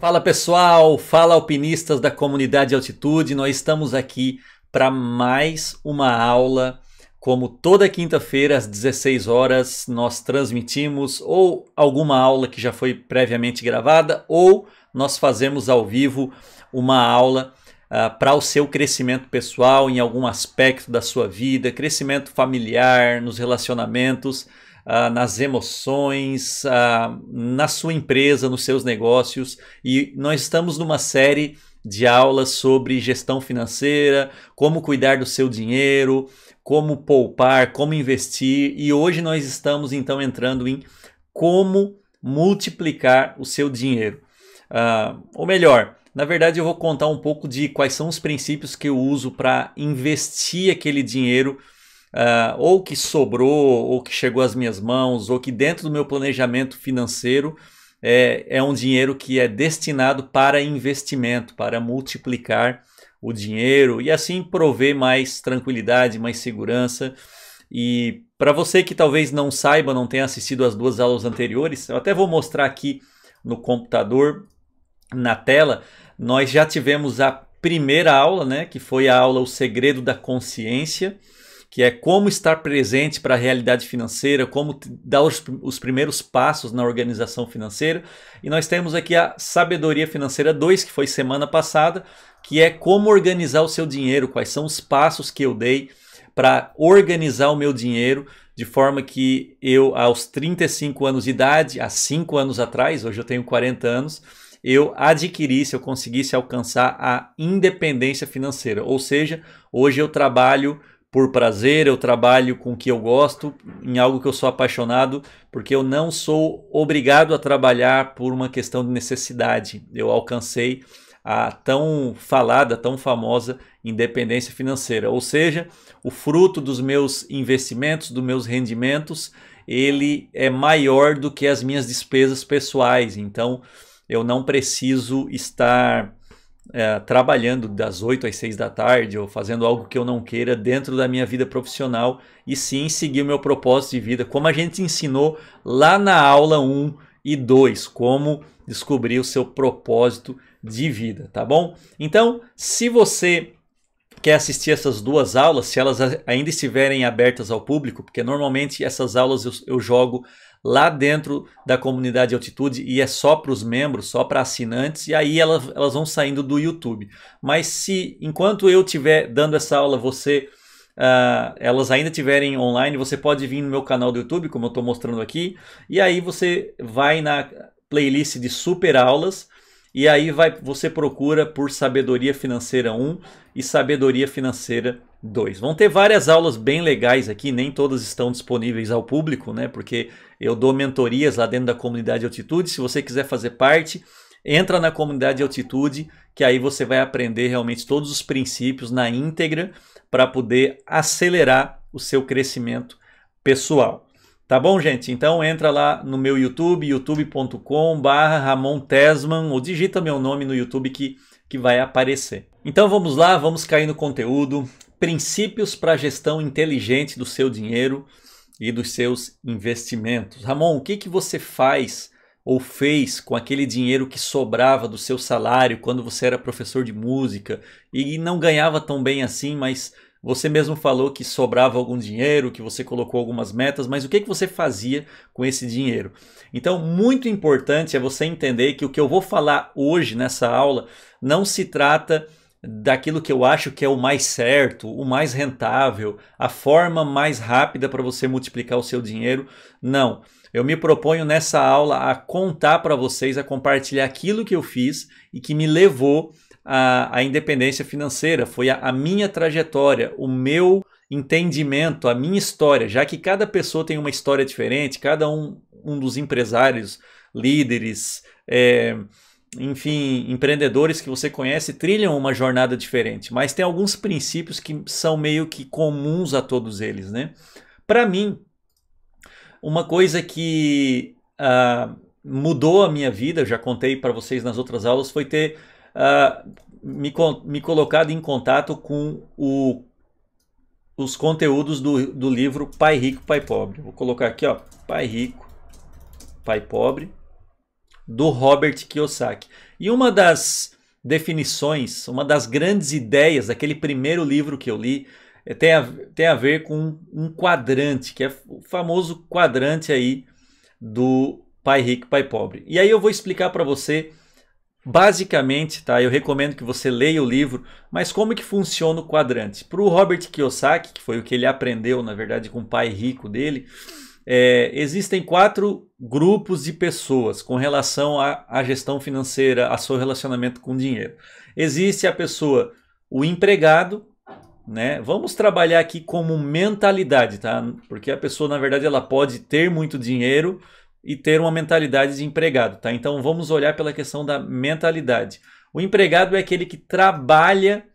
Fala pessoal, fala alpinistas da comunidade Altitude, nós estamos aqui para mais uma aula. Como toda quinta-feira às 16 horas nós transmitimos ou alguma aula que já foi previamente gravada ou nós fazemos ao vivo uma aula uh, ah, para o seu crescimento pessoal em algum aspecto da sua vida, crescimento familiar, nos relacionamentos, uh, nas emoções, uh, na sua empresa, nos seus negócios. E nós estamos numa série de aulas sobre gestão financeira, como cuidar do seu dinheiro, como poupar, como investir. E hoje nós estamos então entrando em como multiplicar o seu dinheiro. Uh, ou melhor, na verdade, eu vou contar um pouco de quais são os princípios que eu uso para investir aquele dinheiro, uh, ou que sobrou, ou que chegou às minhas mãos, ou que dentro do meu planejamento financeiro é, é um dinheiro que é destinado para investimento, para multiplicar o dinheiro e assim prover mais tranquilidade, mais segurança. E para você que talvez não saiba, não tenha assistido as duas aulas anteriores, eu até vou mostrar aqui no computador, na tela, nós já tivemos a primeira aula, né, que foi a aula O Segredo da Consciência, que é como estar presente para a realidade financeira, como dar os, os, primeiros passos na organização financeira. E nós temos aqui a Sabedoria Financeira 2, que foi semana passada, que é como organizar o seu dinheiro, quais são os passos que eu dei para organizar o meu dinheiro de forma que eu, aos 35 anos de idade, há 5 anos atrás, hoje eu tenho 40 anos, eu adquirisse, eu conseguisse alcançar a independência financeira. Ou seja, hoje eu trabalho por prazer, eu trabalho com o que eu gosto, em algo que eu sou apaixonado, porque eu não sou obrigado a trabalhar por uma questão de necessidade. Eu alcancei a tão falada, tão famosa independência financeira. Ou seja, o fruto dos meus investimentos, dos meus rendimentos, ele é maior do que as minhas despesas pessoais. Então, eu não preciso estar é, trabalhando das 8 às 6 da tarde ou fazendo algo que eu não queira dentro da minha vida profissional e sim seguir o meu propósito de vida, como a gente ensinou lá na aula 1 e 2, como descobrir o seu propósito de vida, tá bom? Então, se você quer assistir essas duas aulas, se elas ainda estiverem abertas ao público, porque normalmente essas aulas eu, eu jogo lá dentro da comunidade Altitude e é só para os membros, só para assinantes, e aí elas, elas vão saindo do YouTube. Mas se enquanto eu estiver dando essa aula, você. Uh, elas ainda tiverem online, você pode vir no meu canal do YouTube, como eu estou mostrando aqui, e aí você vai na playlist de super aulas, e aí vai, você procura por Sabedoria Financeira 1 e Sabedoria Financeira 2. 2. Vão ter várias aulas bem legais aqui, nem todas estão disponíveis ao público, né? Porque eu dou mentorias lá dentro da comunidade Altitude. Se você quiser fazer parte, entra na comunidade Altitude, que aí você vai aprender realmente todos os princípios na íntegra para poder acelerar o seu crescimento pessoal. Tá bom, gente? Então entra lá no meu YouTube, youtubecom Ramon Tesman, ou digita meu nome no YouTube que, que vai aparecer. Então vamos lá, vamos cair no conteúdo princípios para a gestão inteligente do seu dinheiro e dos seus investimentos. Ramon, o que, que você faz ou fez com aquele dinheiro que sobrava do seu salário quando você era professor de música e não ganhava tão bem assim, mas você mesmo falou que sobrava algum dinheiro, que você colocou algumas metas, mas o que, que você fazia com esse dinheiro? Então, muito importante é você entender que o que eu vou falar hoje nessa aula não se trata daquilo que eu acho que é o mais certo, o mais rentável, a forma mais rápida para você multiplicar o seu dinheiro. Não. Eu me proponho nessa aula a contar para vocês, a compartilhar aquilo que eu fiz e que me levou à, à independência financeira. Foi a, a minha trajetória, o meu entendimento, a minha história, já que cada pessoa tem uma história diferente, cada um, um dos empresários, líderes, é, enfim, empreendedores que você conhece trilham uma jornada diferente, mas tem alguns princípios que são meio que comuns a todos eles, né? Para mim, uma coisa que uh, mudou a minha vida, já contei para vocês nas outras aulas, foi ter uh, me, me colocado em contato com o, os conteúdos do, do livro Pai Rico, Pai Pobre. Vou colocar aqui, ó, Pai Rico, Pai Pobre do Robert Kiyosaki. E uma das definições, uma das grandes ideias daquele primeiro livro que eu li é, tem a, tem a ver com um quadrante, que é o famoso quadrante aí do pai rico, pai pobre. E aí eu vou explicar para você basicamente, tá? Eu recomendo que você leia o livro, mas como que funciona o quadrante? Para o Robert Kiyosaki, que foi o que ele aprendeu, na verdade, com o pai rico dele, é, existem quatro grupos de pessoas com relação à, gestão financeira, a seu relacionamento com o dinheiro. Existe a pessoa, o empregado, né? Vamos trabalhar aqui como mentalidade, tá? Porque a pessoa, na verdade, ela pode ter muito dinheiro e ter uma mentalidade de empregado, tá? Então vamos olhar pela questão da mentalidade. O empregado é aquele que trabalha,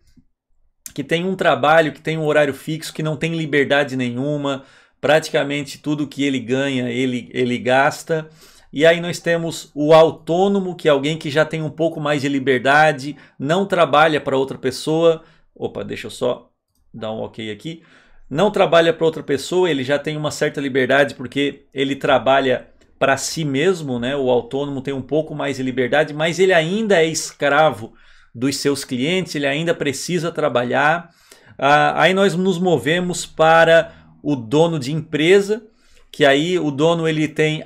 que tem um trabalho, que tem um horário fixo, que não tem liberdade nenhuma, praticamente tudo que ele ganha ele, ele gasta. E aí nós temos o autônomo, que é alguém que já tem um pouco mais de liberdade, não trabalha para outra pessoa. Opa, deixa eu só dar um ok aqui. Não trabalha para outra pessoa, ele já tem uma certa liberdade porque ele trabalha para si mesmo, né? O autônomo tem um pouco mais de liberdade, mas ele ainda é escravo dos seus clientes, ele ainda precisa trabalhar. Ah, aí nós nos movemos para o dono de empresa, que aí o dono ele tem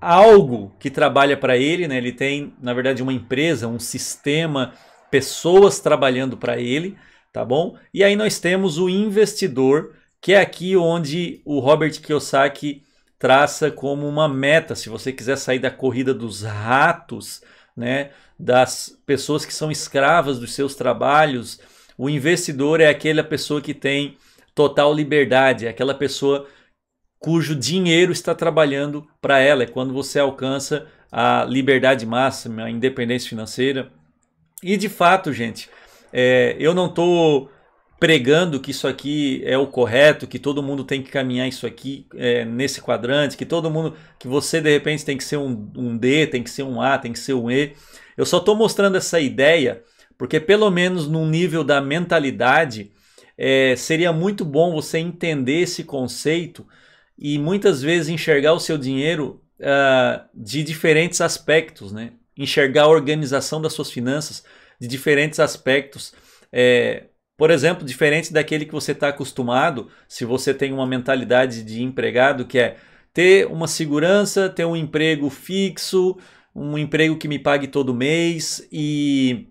algo que trabalha para ele, né? Ele tem, na verdade, uma empresa, um sistema, pessoas trabalhando para ele, tá bom? E aí nós temos o investidor, que é aqui onde o Robert Kiyosaki traça como uma meta, se você quiser sair da corrida dos ratos, né, das pessoas que são escravas dos seus trabalhos, o investidor é aquela pessoa que tem total liberdade, é aquela pessoa cujo dinheiro está trabalhando para ela. É quando você alcança a liberdade máxima, a independência financeira. E de fato, gente, é, eu não estou pregando que isso aqui é o correto, que todo mundo tem que caminhar isso aqui é, nesse quadrante, que todo mundo, que você de repente tem que ser um, um D, tem que ser um A, tem que ser um E. Eu só estou mostrando essa ideia porque pelo menos no nível da mentalidade é, seria muito bom você entender esse conceito e muitas vezes enxergar o seu dinheiro uh, de diferentes aspectos, né? Enxergar a organização das suas finanças de diferentes aspectos. É, por exemplo, diferente daquele que você está acostumado, se você tem uma mentalidade de empregado que é ter uma segurança, ter um emprego fixo, um emprego que me pague todo mês e,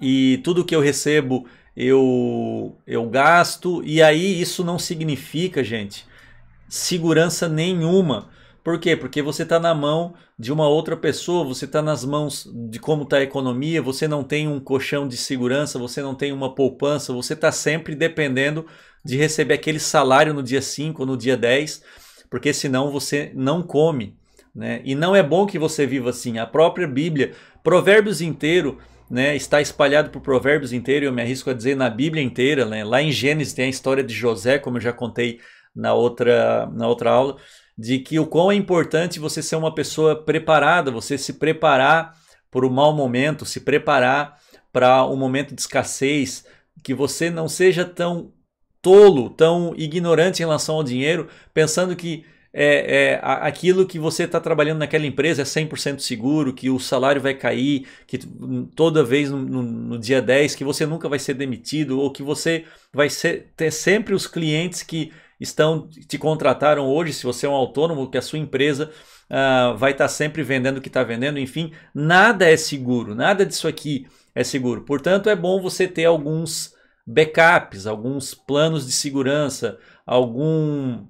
e tudo que eu recebo eu, eu gasto, e aí isso não significa, gente, segurança nenhuma. Por quê? Porque você está na mão de uma outra pessoa, você está nas mãos de como está a economia, você não tem um colchão de segurança, você não tem uma poupança, você está sempre dependendo de receber aquele salário no dia 5 ou no dia 10, porque senão você não come. Né? E não é bom que você viva assim. A própria Bíblia, Provérbios inteiro, né, está espalhado por provérbios inteiro, eu me arrisco a dizer na Bíblia inteira, né? Lá em Gênesis tem a história de José, como eu já contei na outra, na outra aula, de que o quão é importante você ser uma pessoa preparada, você se preparar por um mau momento, se preparar para um momento de escassez, que você não seja tão tolo, tão ignorante em relação ao dinheiro, pensando que é, é aquilo que você está trabalhando naquela empresa é 100% seguro, que o salário vai cair, que toda vez no, no, no, dia 10, que você nunca vai ser demitido, ou que você vai ser, ter sempre os clientes que estão te contrataram hoje, se você é um autônomo, que a sua empresa uh, vai estar tá sempre vendendo o que está vendendo, enfim, nada é seguro, nada disso aqui é seguro. Portanto, é bom você ter alguns backups, alguns planos de segurança, algum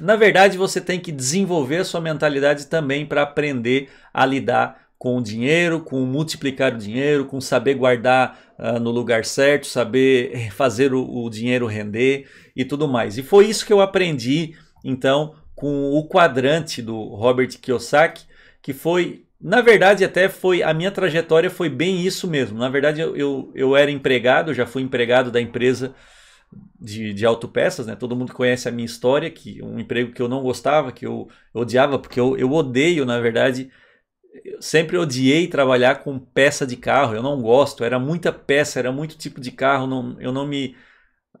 na verdade, você tem que desenvolver a sua mentalidade também para aprender a lidar com o dinheiro, com multiplicar o dinheiro, com saber guardar uh, no lugar certo, saber fazer o, o dinheiro render e tudo mais. E foi isso que eu aprendi, então, com o quadrante do Robert Kiyosaki, que foi na verdade, até foi a minha trajetória foi bem isso mesmo. Na verdade, eu, eu, eu era empregado, já fui empregado da empresa de, de autopeças, né? Todo mundo conhece a minha história, que um emprego que eu não gostava, que eu, eu odiava, porque eu, eu odeio, na verdade, eu sempre odiei trabalhar com peça de carro, eu não gosto, era muita peça, era muito tipo de carro, não, eu não me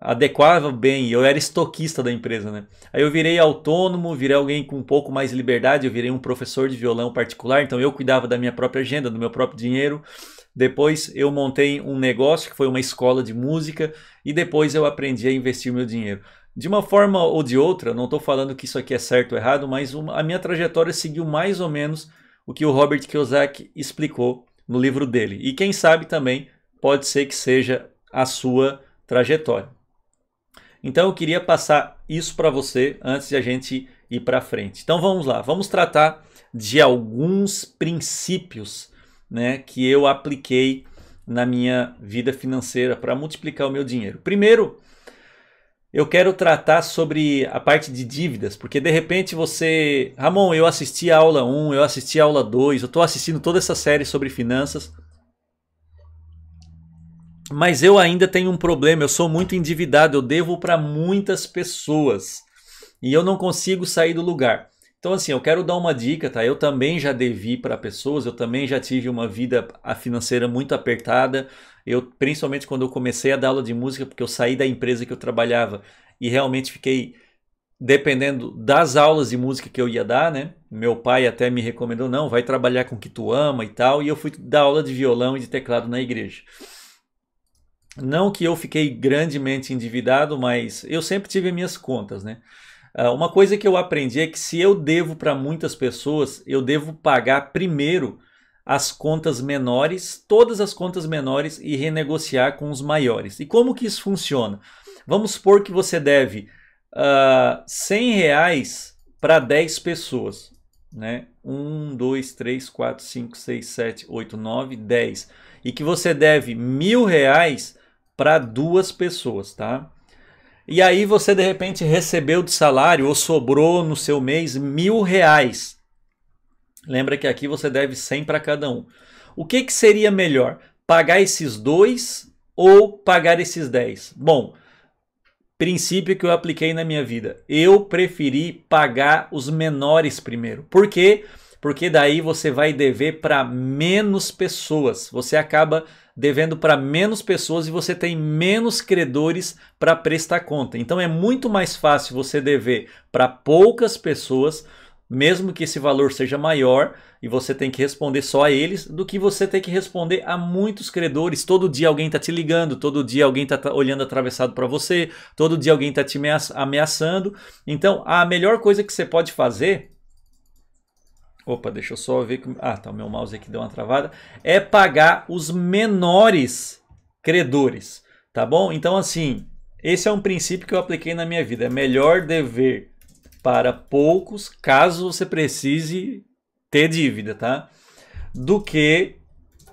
adequava bem, eu era estoquista da empresa, né? Aí eu virei autônomo, virei alguém com um pouco mais liberdade, eu virei um professor de violão particular, então eu cuidava da minha própria agenda, do meu próprio dinheiro. Depois eu montei um negócio que foi uma escola de música e depois eu aprendi a investir meu dinheiro. De uma forma ou de outra, não estou falando que isso aqui é certo ou errado, mas uma, a minha trajetória seguiu mais ou menos o que o Robert Kiyosaki explicou no livro dele. E quem sabe também pode ser que seja a sua trajetória. Então eu queria passar isso para você antes de a gente ir para frente. Então vamos lá, vamos tratar de alguns princípios né, que eu apliquei na minha vida financeira para multiplicar o meu dinheiro. Primeiro, eu quero tratar sobre a parte de dívidas, porque de repente você, Ramon, eu assisti a aula 1, eu assisti a aula 2, eu estou assistindo toda essa série sobre finanças, mas eu ainda tenho um problema, eu sou muito endividado, eu devo para muitas pessoas e eu não consigo sair do lugar. Então, assim, eu quero dar uma dica, tá? Eu também já devi para pessoas, eu também já tive uma vida financeira muito apertada. Eu, principalmente quando eu comecei a dar aula de música, porque eu saí da empresa que eu trabalhava e realmente fiquei dependendo das aulas de música que eu ia dar, né? Meu pai até me recomendou, não, vai trabalhar com o que tu ama e tal. E eu fui dar aula de violão e de teclado na igreja. Não que eu fiquei grandemente endividado, mas eu sempre tive minhas contas, né? Ah, uma coisa que eu aprendi é que se eu devo para muitas pessoas, eu devo pagar primeiro as contas menores, todas as contas menores e renegociar com os maiores. E como que isso funciona? Vamos supor que você deve uh, ah, 100 reais para 10 pessoas. Né? 1, 2, 3, 4, 5, 6, 7, 8, 9, 10. E que você deve mil reais para duas pessoas. Tá? E aí você de repente recebeu de salário ou sobrou no seu mês mil reais. Lembra que aqui você deve 100 para cada um. O que, que seria melhor? Pagar esses dois ou pagar esses 10? Bom, princípio que eu apliquei na minha vida. Eu preferi pagar os menores primeiro. Por quê? Porque porque daí você vai dever para menos pessoas. Você acaba devendo para menos pessoas e você tem menos credores para prestar conta. Então é muito mais fácil você dever para poucas pessoas mesmo que esse valor seja maior e você tem que responder só a eles, do que você tem que responder a muitos credores. Todo dia alguém está te ligando, todo dia alguém está olhando atravessado para você, todo dia alguém está te ameaçando. Então, a melhor coisa que você pode fazer Opa, deixa eu só ver. Que... Ah, tá. O meu mouse aqui deu uma travada. É pagar os menores credores. Tá bom? Então, assim, esse é um princípio que eu apliquei na minha vida. É melhor dever para poucos, caso você precise ter dívida, tá? Do que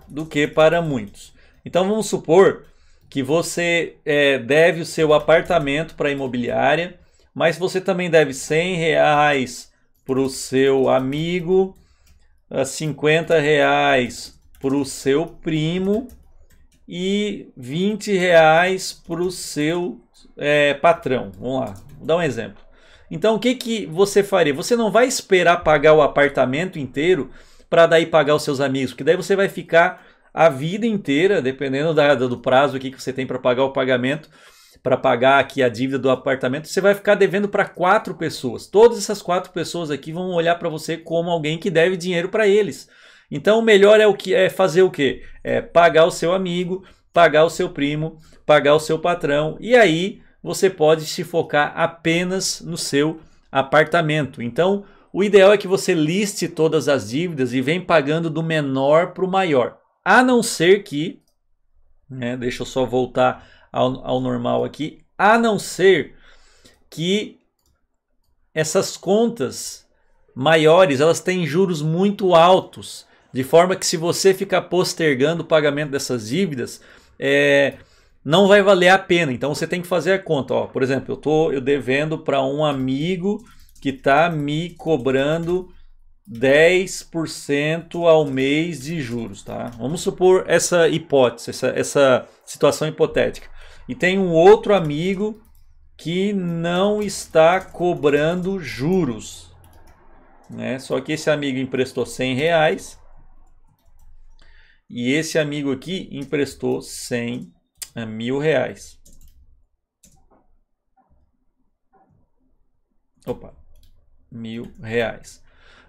do que para muitos. Então vamos supor que você é, deve o seu apartamento para a imobiliária, mas você também deve 100 reais para o seu amigo, 50 ah, reais para o seu primo e 20 reais para o seu é, patrão. Vamos lá, vou dar um exemplo. Então o que, que você faria? Você não vai esperar pagar o apartamento inteiro para daí pagar os seus amigos, porque daí você vai ficar a vida inteira, dependendo da, do prazo que você tem para pagar o pagamento, para pagar aqui a dívida do apartamento, você vai ficar devendo para quatro pessoas. Todas essas quatro pessoas aqui vão olhar para você como alguém que deve dinheiro para eles. Então, o melhor é o que é fazer o quê? É pagar o seu amigo, pagar o seu primo, pagar o seu patrão e aí você pode se focar apenas no seu apartamento. Então, o ideal é que você liste todas as dívidas e vem pagando do menor para o maior. A não ser que, né, deixa eu só voltar ao, ao normal aqui, a não ser que essas contas maiores, elas têm juros muito altos, de forma que se você ficar postergando o pagamento dessas dívidas, é, não vai valer a pena. Então você tem que fazer a conta. Ó, por exemplo, eu tô eu devendo para um amigo que está me cobrando 10% ao mês de juros, tá? Vamos supor essa hipótese, essa, essa situação hipotética. E tem um outro amigo que não está cobrando juros. Né? Só que esse amigo emprestou 100 reais e esse amigo aqui emprestou 100 a eh, mil reais. Opa, mil reais.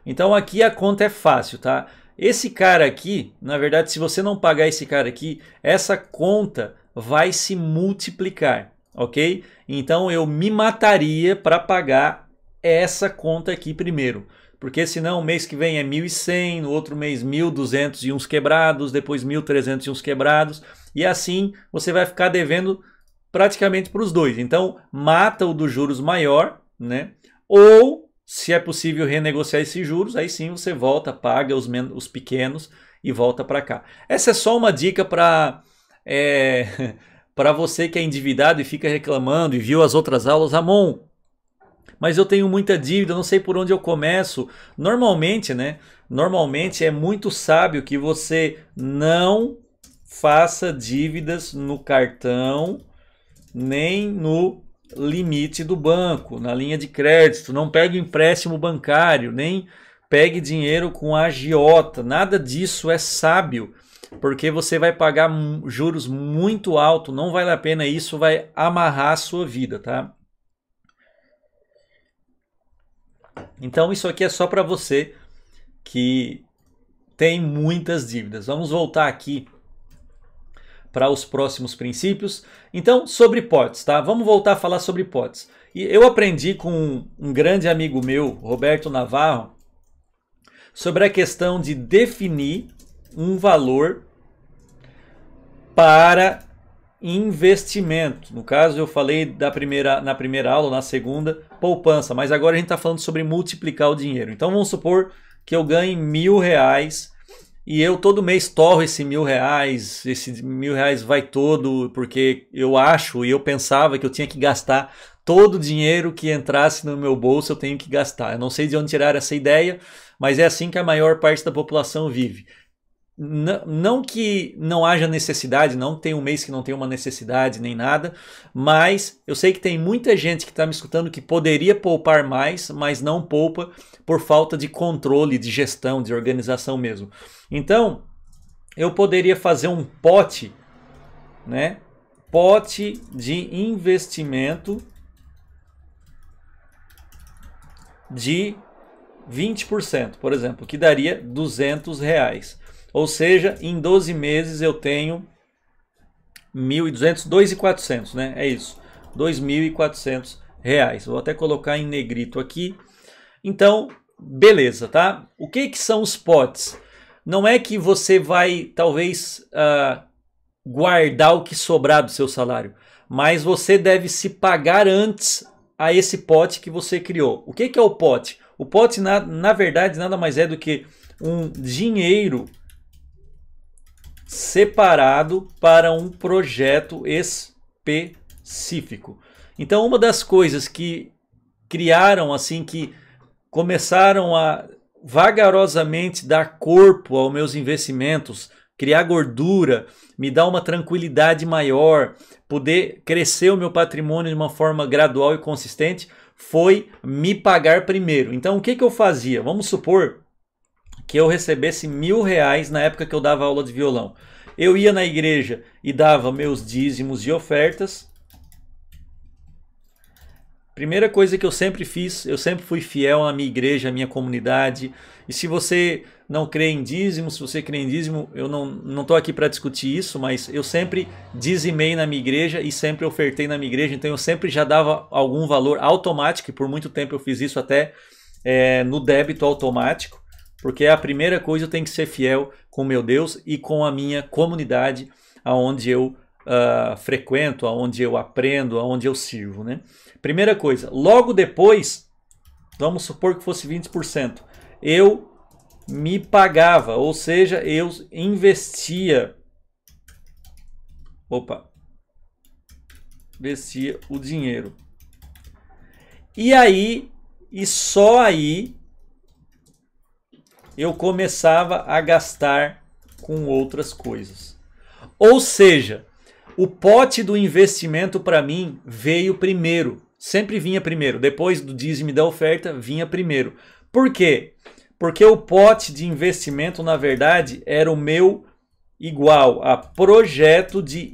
Então aqui a conta é fácil, tá? Esse cara aqui, na verdade, se você não pagar esse cara aqui, essa conta vai se multiplicar, ok? Então eu me mataria para pagar essa conta aqui primeiro. Porque senão o mês que vem é 1.100, no outro mês 1.200 e uns quebrados, depois 1.300 e uns quebrados. E assim você vai ficar devendo praticamente para os dois. Então mata o dos juros maior, né? Ou se é possível renegociar esses juros, aí sim você volta, paga os, os pequenos e volta para cá. Essa é só uma dica para é, para você que é endividado e fica reclamando e viu as outras aulas, Ramon, mas eu tenho muita dívida, não sei por onde eu começo. Normalmente, né? Normalmente é muito sábio que você não faça dívidas no cartão nem no limite do banco, na linha de crédito, não pegue empréstimo bancário, nem pegue dinheiro com agiota. Nada disso é sábio porque você vai pagar juros muito alto, não vale a pena, isso vai amarrar a sua vida, tá? Então isso aqui é só para você que tem muitas dívidas. Vamos voltar aqui para os próximos princípios. Então, sobre potes, tá? Vamos voltar a falar sobre potes. E eu aprendi com um grande amigo meu, Roberto Navarro, sobre a questão de definir um valor para investimento. No caso, eu falei da primeira, na primeira aula, na segunda, poupança, mas agora a gente está falando sobre multiplicar o dinheiro. Então vamos supor que eu ganhe mil reais e eu todo mês torro esse mil reais, esse mil reais vai todo, porque eu acho e eu pensava que eu tinha que gastar todo o dinheiro que entrasse no meu bolso, eu tenho que gastar. Eu não sei de onde tirar essa ideia, mas é assim que a maior parte da população vive. Não, que não haja necessidade, não tem um mês que não tem uma necessidade nem nada, mas eu sei que tem muita gente que está me escutando que poderia poupar mais, mas não poupa por falta de controle, de gestão, de organização mesmo. Então, eu poderia fazer um pote, né? Pote de investimento de 20%, por exemplo, que daria 200 reais. Ou seja, em 12 meses eu tenho 1.200, 2.400, né? É isso, 2.400 reais. Vou até colocar em negrito aqui. Então, beleza, tá? O que, que são os potes? Não é que você vai, talvez, uh, guardar o que sobrar do seu salário, mas você deve se pagar antes a esse pote que você criou. O que, que é o pote? O pote, na, na verdade, nada mais é do que um dinheiro separado para um projeto específico. Então, uma das coisas que criaram, assim, que começaram a vagarosamente dar corpo aos meus investimentos, criar gordura, me dar uma tranquilidade maior, poder crescer o meu patrimônio de uma forma gradual e consistente, foi me pagar primeiro. Então, o que, que eu fazia? Vamos supor que eu recebesse mil reais na época que eu dava aula de violão. Eu ia na igreja e dava meus dízimos e ofertas. Primeira coisa que eu sempre fiz, eu sempre fui fiel à minha igreja, à minha comunidade. E se você não crê em dízimo, se você crê em dízimo, eu não não aqui para discutir isso, mas eu sempre dizimei na minha igreja e sempre ofertei na minha igreja, então eu sempre já dava algum valor automático, e por muito tempo eu fiz isso até é, no débito automático porque a primeira coisa eu tenho que ser fiel com meu Deus e com a minha comunidade, aonde eu uh, frequento, aonde eu aprendo, aonde eu sirvo, né? Primeira coisa, logo depois, vamos supor que fosse 20%, eu me pagava, ou seja, eu investia, opa, investia o dinheiro. E aí, e só aí, eu começava a gastar com outras coisas. Ou seja, o pote do investimento para mim veio primeiro. Sempre vinha primeiro. Depois do dízimo da oferta, vinha primeiro. Por quê? Porque o pote de investimento, na verdade, era o meu igual a projeto de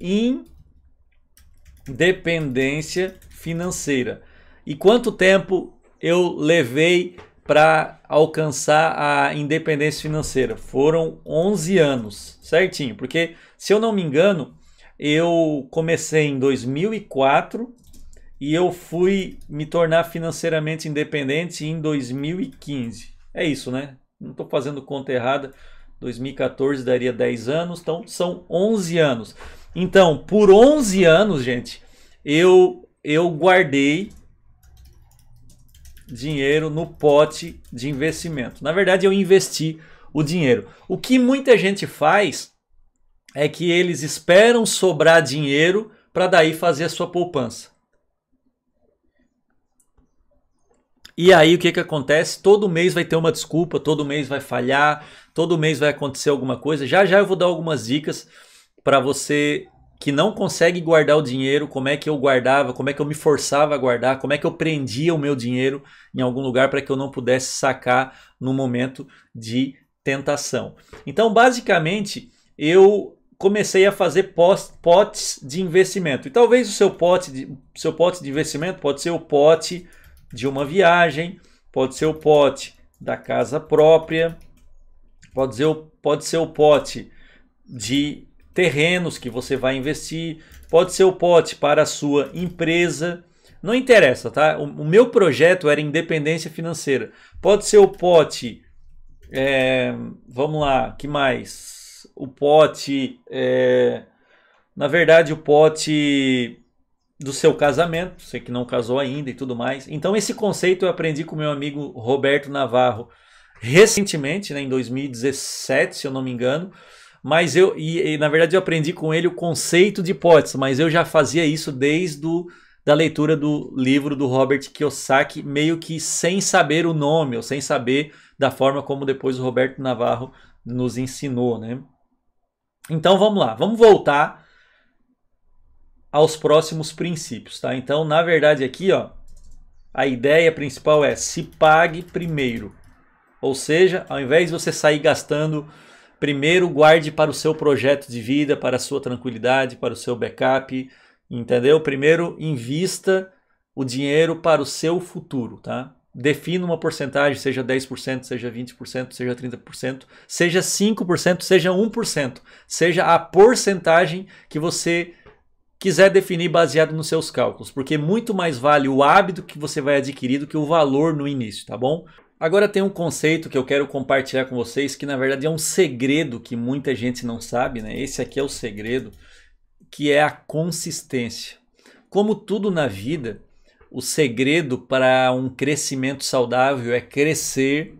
independência financeira. E quanto tempo eu levei para alcançar a independência financeira. Foram 11 anos, certinho, porque se eu não me engano, eu comecei em 2004 e eu fui me tornar financeiramente independente em 2015. É isso, né? Não estou fazendo conta errada. 2014 daria 10 anos, então são 11 anos. Então, por 11 anos, gente, eu eu guardei dinheiro no pote de investimento. Na verdade, eu investi o dinheiro. O que muita gente faz é que eles esperam sobrar dinheiro para daí fazer a sua poupança. E aí o que, que acontece? Todo mês vai ter uma desculpa, todo mês vai falhar, todo mês vai acontecer alguma coisa. Já já eu vou dar algumas dicas para você que não consegue guardar o dinheiro, como é que eu guardava, como é que eu me forçava a guardar, como é que eu prendia o meu dinheiro em algum lugar para que eu não pudesse sacar no momento de tentação. Então, basicamente, eu comecei a fazer potes de investimento. E talvez o seu pote de, seu pote de investimento pode ser o pote de uma viagem, pode ser o pote da casa própria, pode ser o, pode ser o pote de terrenos que você vai investir, pode ser o pote para a sua empresa. Não interessa, tá? O, o meu projeto era independência financeira. Pode ser o pote. É, vamos lá, que mais? O pote. É, na verdade, o pote do seu casamento, você que não casou ainda e tudo mais. Então, esse conceito eu aprendi com meu amigo Roberto Navarro recentemente, né, em 2017, se eu não me engano mas eu e, e, na verdade eu aprendi com ele o conceito de hipótese, mas eu já fazia isso desde o, da leitura do livro do Robert Kiyosaki, meio que sem saber o nome, ou sem saber da forma como depois o Roberto Navarro nos ensinou, né? Então vamos lá, vamos voltar aos próximos princípios, tá? Então, na verdade aqui, ó, a ideia principal é se pague primeiro. Ou seja, ao invés de você sair gastando Primeiro, guarde para o seu projeto de vida, para a sua tranquilidade, para o seu backup, entendeu? Primeiro, invista o dinheiro para o seu futuro, tá? Defina uma porcentagem, seja 10%, seja 20%, seja 30%, seja 5%, seja 1%, seja a porcentagem que você quiser definir baseado nos seus cálculos, porque muito mais vale o hábito que você vai adquirir do que o valor no início, tá bom? Agora tem um conceito que eu quero compartilhar com vocês, que na verdade é um segredo que muita gente não sabe, né? Esse aqui é o segredo, que é a consistência. Como tudo na vida, o segredo para um crescimento saudável é crescer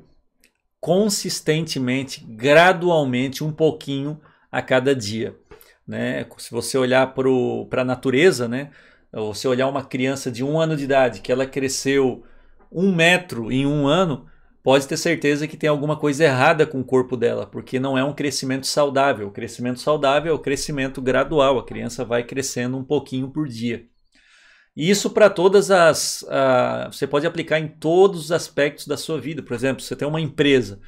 consistentemente, gradualmente, um pouquinho a cada dia. Né? Se você olhar para a natureza, né? Ou se olhar uma criança de um ano de idade que ela cresceu um metro em um ano, pode ter certeza que tem alguma coisa errada com o corpo dela, porque não é um crescimento saudável. O crescimento saudável é o crescimento gradual, a criança vai crescendo um pouquinho por dia. E isso para todas as. Uh, você pode aplicar em todos os aspectos da sua vida. Por exemplo, você tem uma empresa.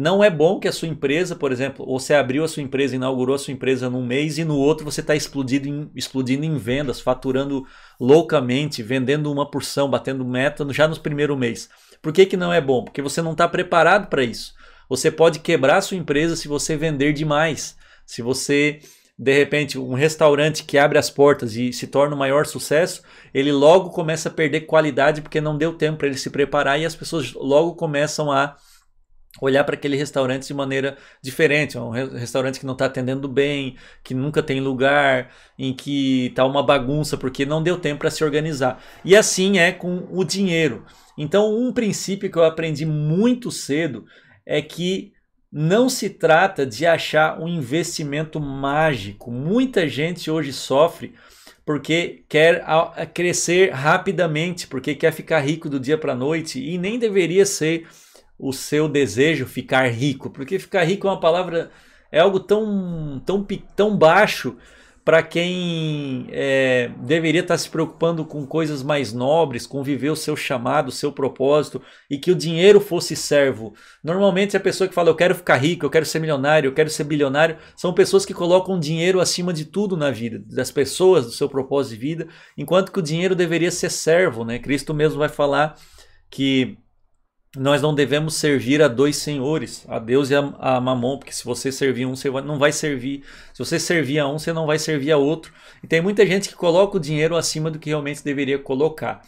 Não é bom que a sua empresa, por exemplo, ou você abriu a sua empresa, inaugurou a sua empresa num mês e no outro você está explodindo, explodindo em vendas, faturando loucamente, vendendo uma porção, batendo meta já no primeiro mês. Por que, que não é bom? Porque você não está preparado para isso. Você pode quebrar a sua empresa se você vender demais. Se você de repente, um restaurante que abre as portas e se torna o maior sucesso, ele logo começa a perder qualidade porque não deu tempo para ele se preparar e as pessoas logo começam a olhar para aquele restaurante de maneira diferente, é um restaurante que não está atendendo bem, que nunca tem lugar, em que tá uma bagunça porque não deu tempo para se organizar. E assim é com o dinheiro. Então, um princípio que eu aprendi muito cedo é que não se trata de achar um investimento mágico. Muita gente hoje sofre porque quer crescer rapidamente, porque quer ficar rico do dia para a noite e nem deveria ser o seu desejo ficar rico, porque ficar rico é uma palavra é algo tão tão tão baixo para quem é, deveria estar tá se preocupando com coisas mais nobres, com viver o seu chamado, o seu propósito e que o dinheiro fosse servo. Normalmente a pessoa que fala eu quero ficar rico, eu quero ser milionário, eu quero ser bilionário, são pessoas que colocam dinheiro acima de tudo na vida, das pessoas, do seu propósito de vida, enquanto que o dinheiro deveria ser servo, né? Cristo mesmo vai falar que nós não devemos servir a dois senhores, a Deus e a, a Mamon, porque se você servir um, você não vai servir. Se você servir a um, você não vai servir a outro. E tem muita gente que coloca o dinheiro acima do que realmente deveria colocar.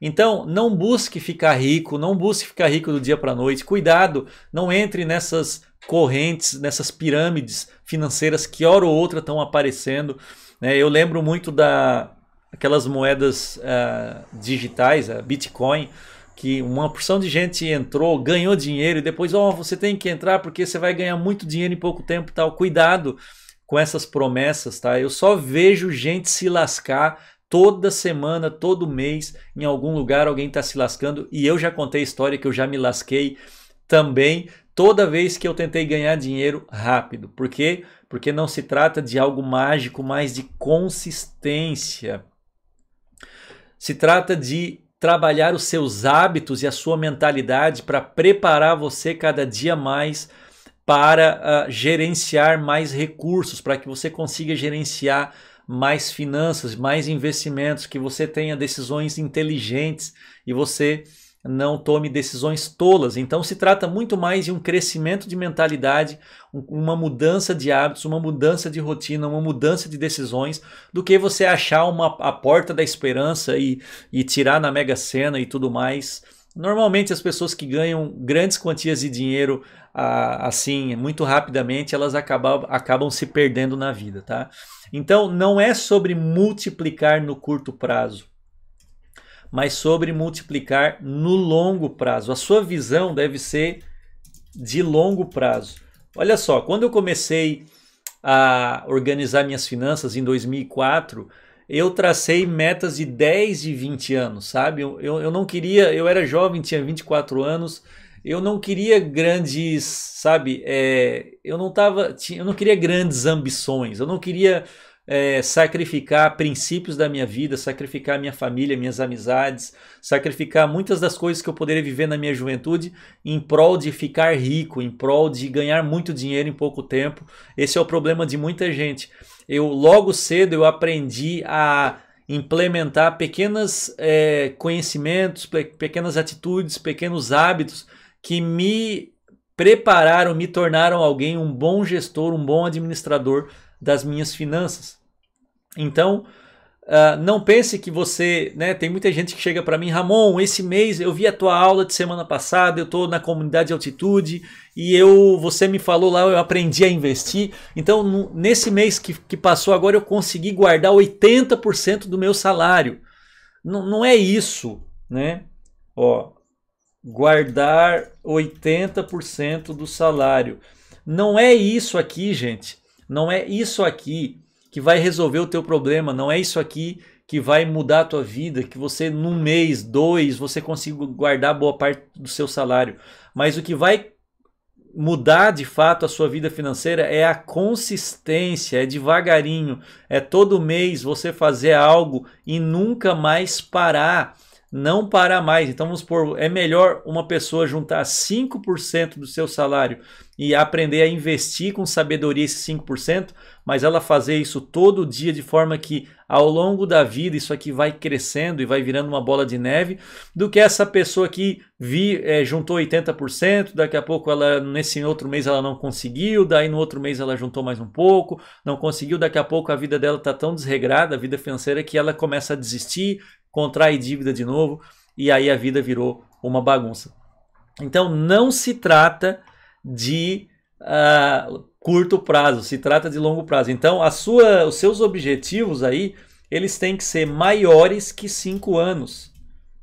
Então, não busque ficar rico, não busque ficar rico do dia para a noite. Cuidado, não entre nessas correntes, nessas pirâmides financeiras que hora ou outra estão aparecendo. Né? Eu lembro muito da aquelas moedas uh, digitais, a Bitcoin que uma porção de gente entrou, ganhou dinheiro e depois, ó, oh, você tem que entrar porque você vai ganhar muito dinheiro em pouco tempo, tal. Cuidado com essas promessas, tá? Eu só vejo gente se lascar toda semana, todo mês, em algum lugar alguém está se lascando e eu já contei a história que eu já me lasquei também toda vez que eu tentei ganhar dinheiro rápido. Por quê? Porque não se trata de algo mágico, mas de consistência. Se trata de trabalhar os seus hábitos e a sua mentalidade para preparar você cada dia mais para uh, gerenciar mais recursos, para que você consiga gerenciar mais finanças, mais investimentos, que você tenha decisões inteligentes e você não tome decisões tolas. Então se trata muito mais de um crescimento de mentalidade, uma mudança de hábitos, uma mudança de rotina, uma mudança de decisões, do que você achar uma, a porta da esperança e, e tirar na Mega Sena e tudo mais. Normalmente as pessoas que ganham grandes quantias de dinheiro assim muito rapidamente, elas acabam, acabam se perdendo na vida, tá? Então não é sobre multiplicar no curto prazo mas sobre multiplicar no longo prazo. A sua visão deve ser de longo prazo. Olha só, quando eu comecei a organizar minhas finanças em 2004, eu tracei metas de 10 e 20 anos, sabe? Eu, eu não queria, eu era jovem, tinha 24 anos, eu não queria grandes, sabe? É, eu não tava, eu não queria grandes ambições, eu não queria é, sacrificar princípios da minha vida, sacrificar minha família, minhas amizades, sacrificar muitas das coisas que eu poderia viver na minha juventude em prol de ficar rico, em prol de ganhar muito dinheiro em pouco tempo. Esse é o problema de muita gente. Eu logo cedo eu aprendi a implementar pequenos é, conhecimentos, pequenas atitudes, pequenos hábitos que me prepararam, me tornaram alguém um bom gestor, um bom administrador das minhas finanças. Então, uh, não pense que você, né, tem muita gente que chega para mim, Ramon, esse mês eu vi a tua aula de semana passada, eu estou na comunidade de altitude e eu, você me falou lá, eu aprendi a investir. Então, nesse mês que, que passou agora, eu consegui guardar 80% do meu salário. N não é isso, né? Ó, guardar 80% do salário. Não é isso aqui, gente. Não é isso aqui que vai resolver o teu problema, não é isso aqui que vai mudar a tua vida, que você num mês, dois, você consiga guardar boa parte do seu salário. Mas o que vai mudar de fato a sua vida financeira é a consistência, é devagarinho, é todo mês você fazer algo e nunca mais parar não parar mais. Então vamos supor, é melhor uma pessoa juntar 5% do seu salário e aprender a investir com sabedoria esses 5%, mas ela fazer isso todo dia de forma que ao longo da vida isso aqui vai crescendo e vai virando uma bola de neve, do que essa pessoa que vi, é, juntou 80%, daqui a pouco ela nesse outro mês ela não conseguiu, daí no outro mês ela juntou mais um pouco, não conseguiu, daqui a pouco a vida dela está tão desregrada, a vida financeira que ela começa a desistir, contrai dívida de novo e aí a vida virou uma bagunça. Então não se trata de uh, curto prazo, se trata de longo prazo. Então a sua, os seus objetivos aí eles têm que ser maiores que cinco anos.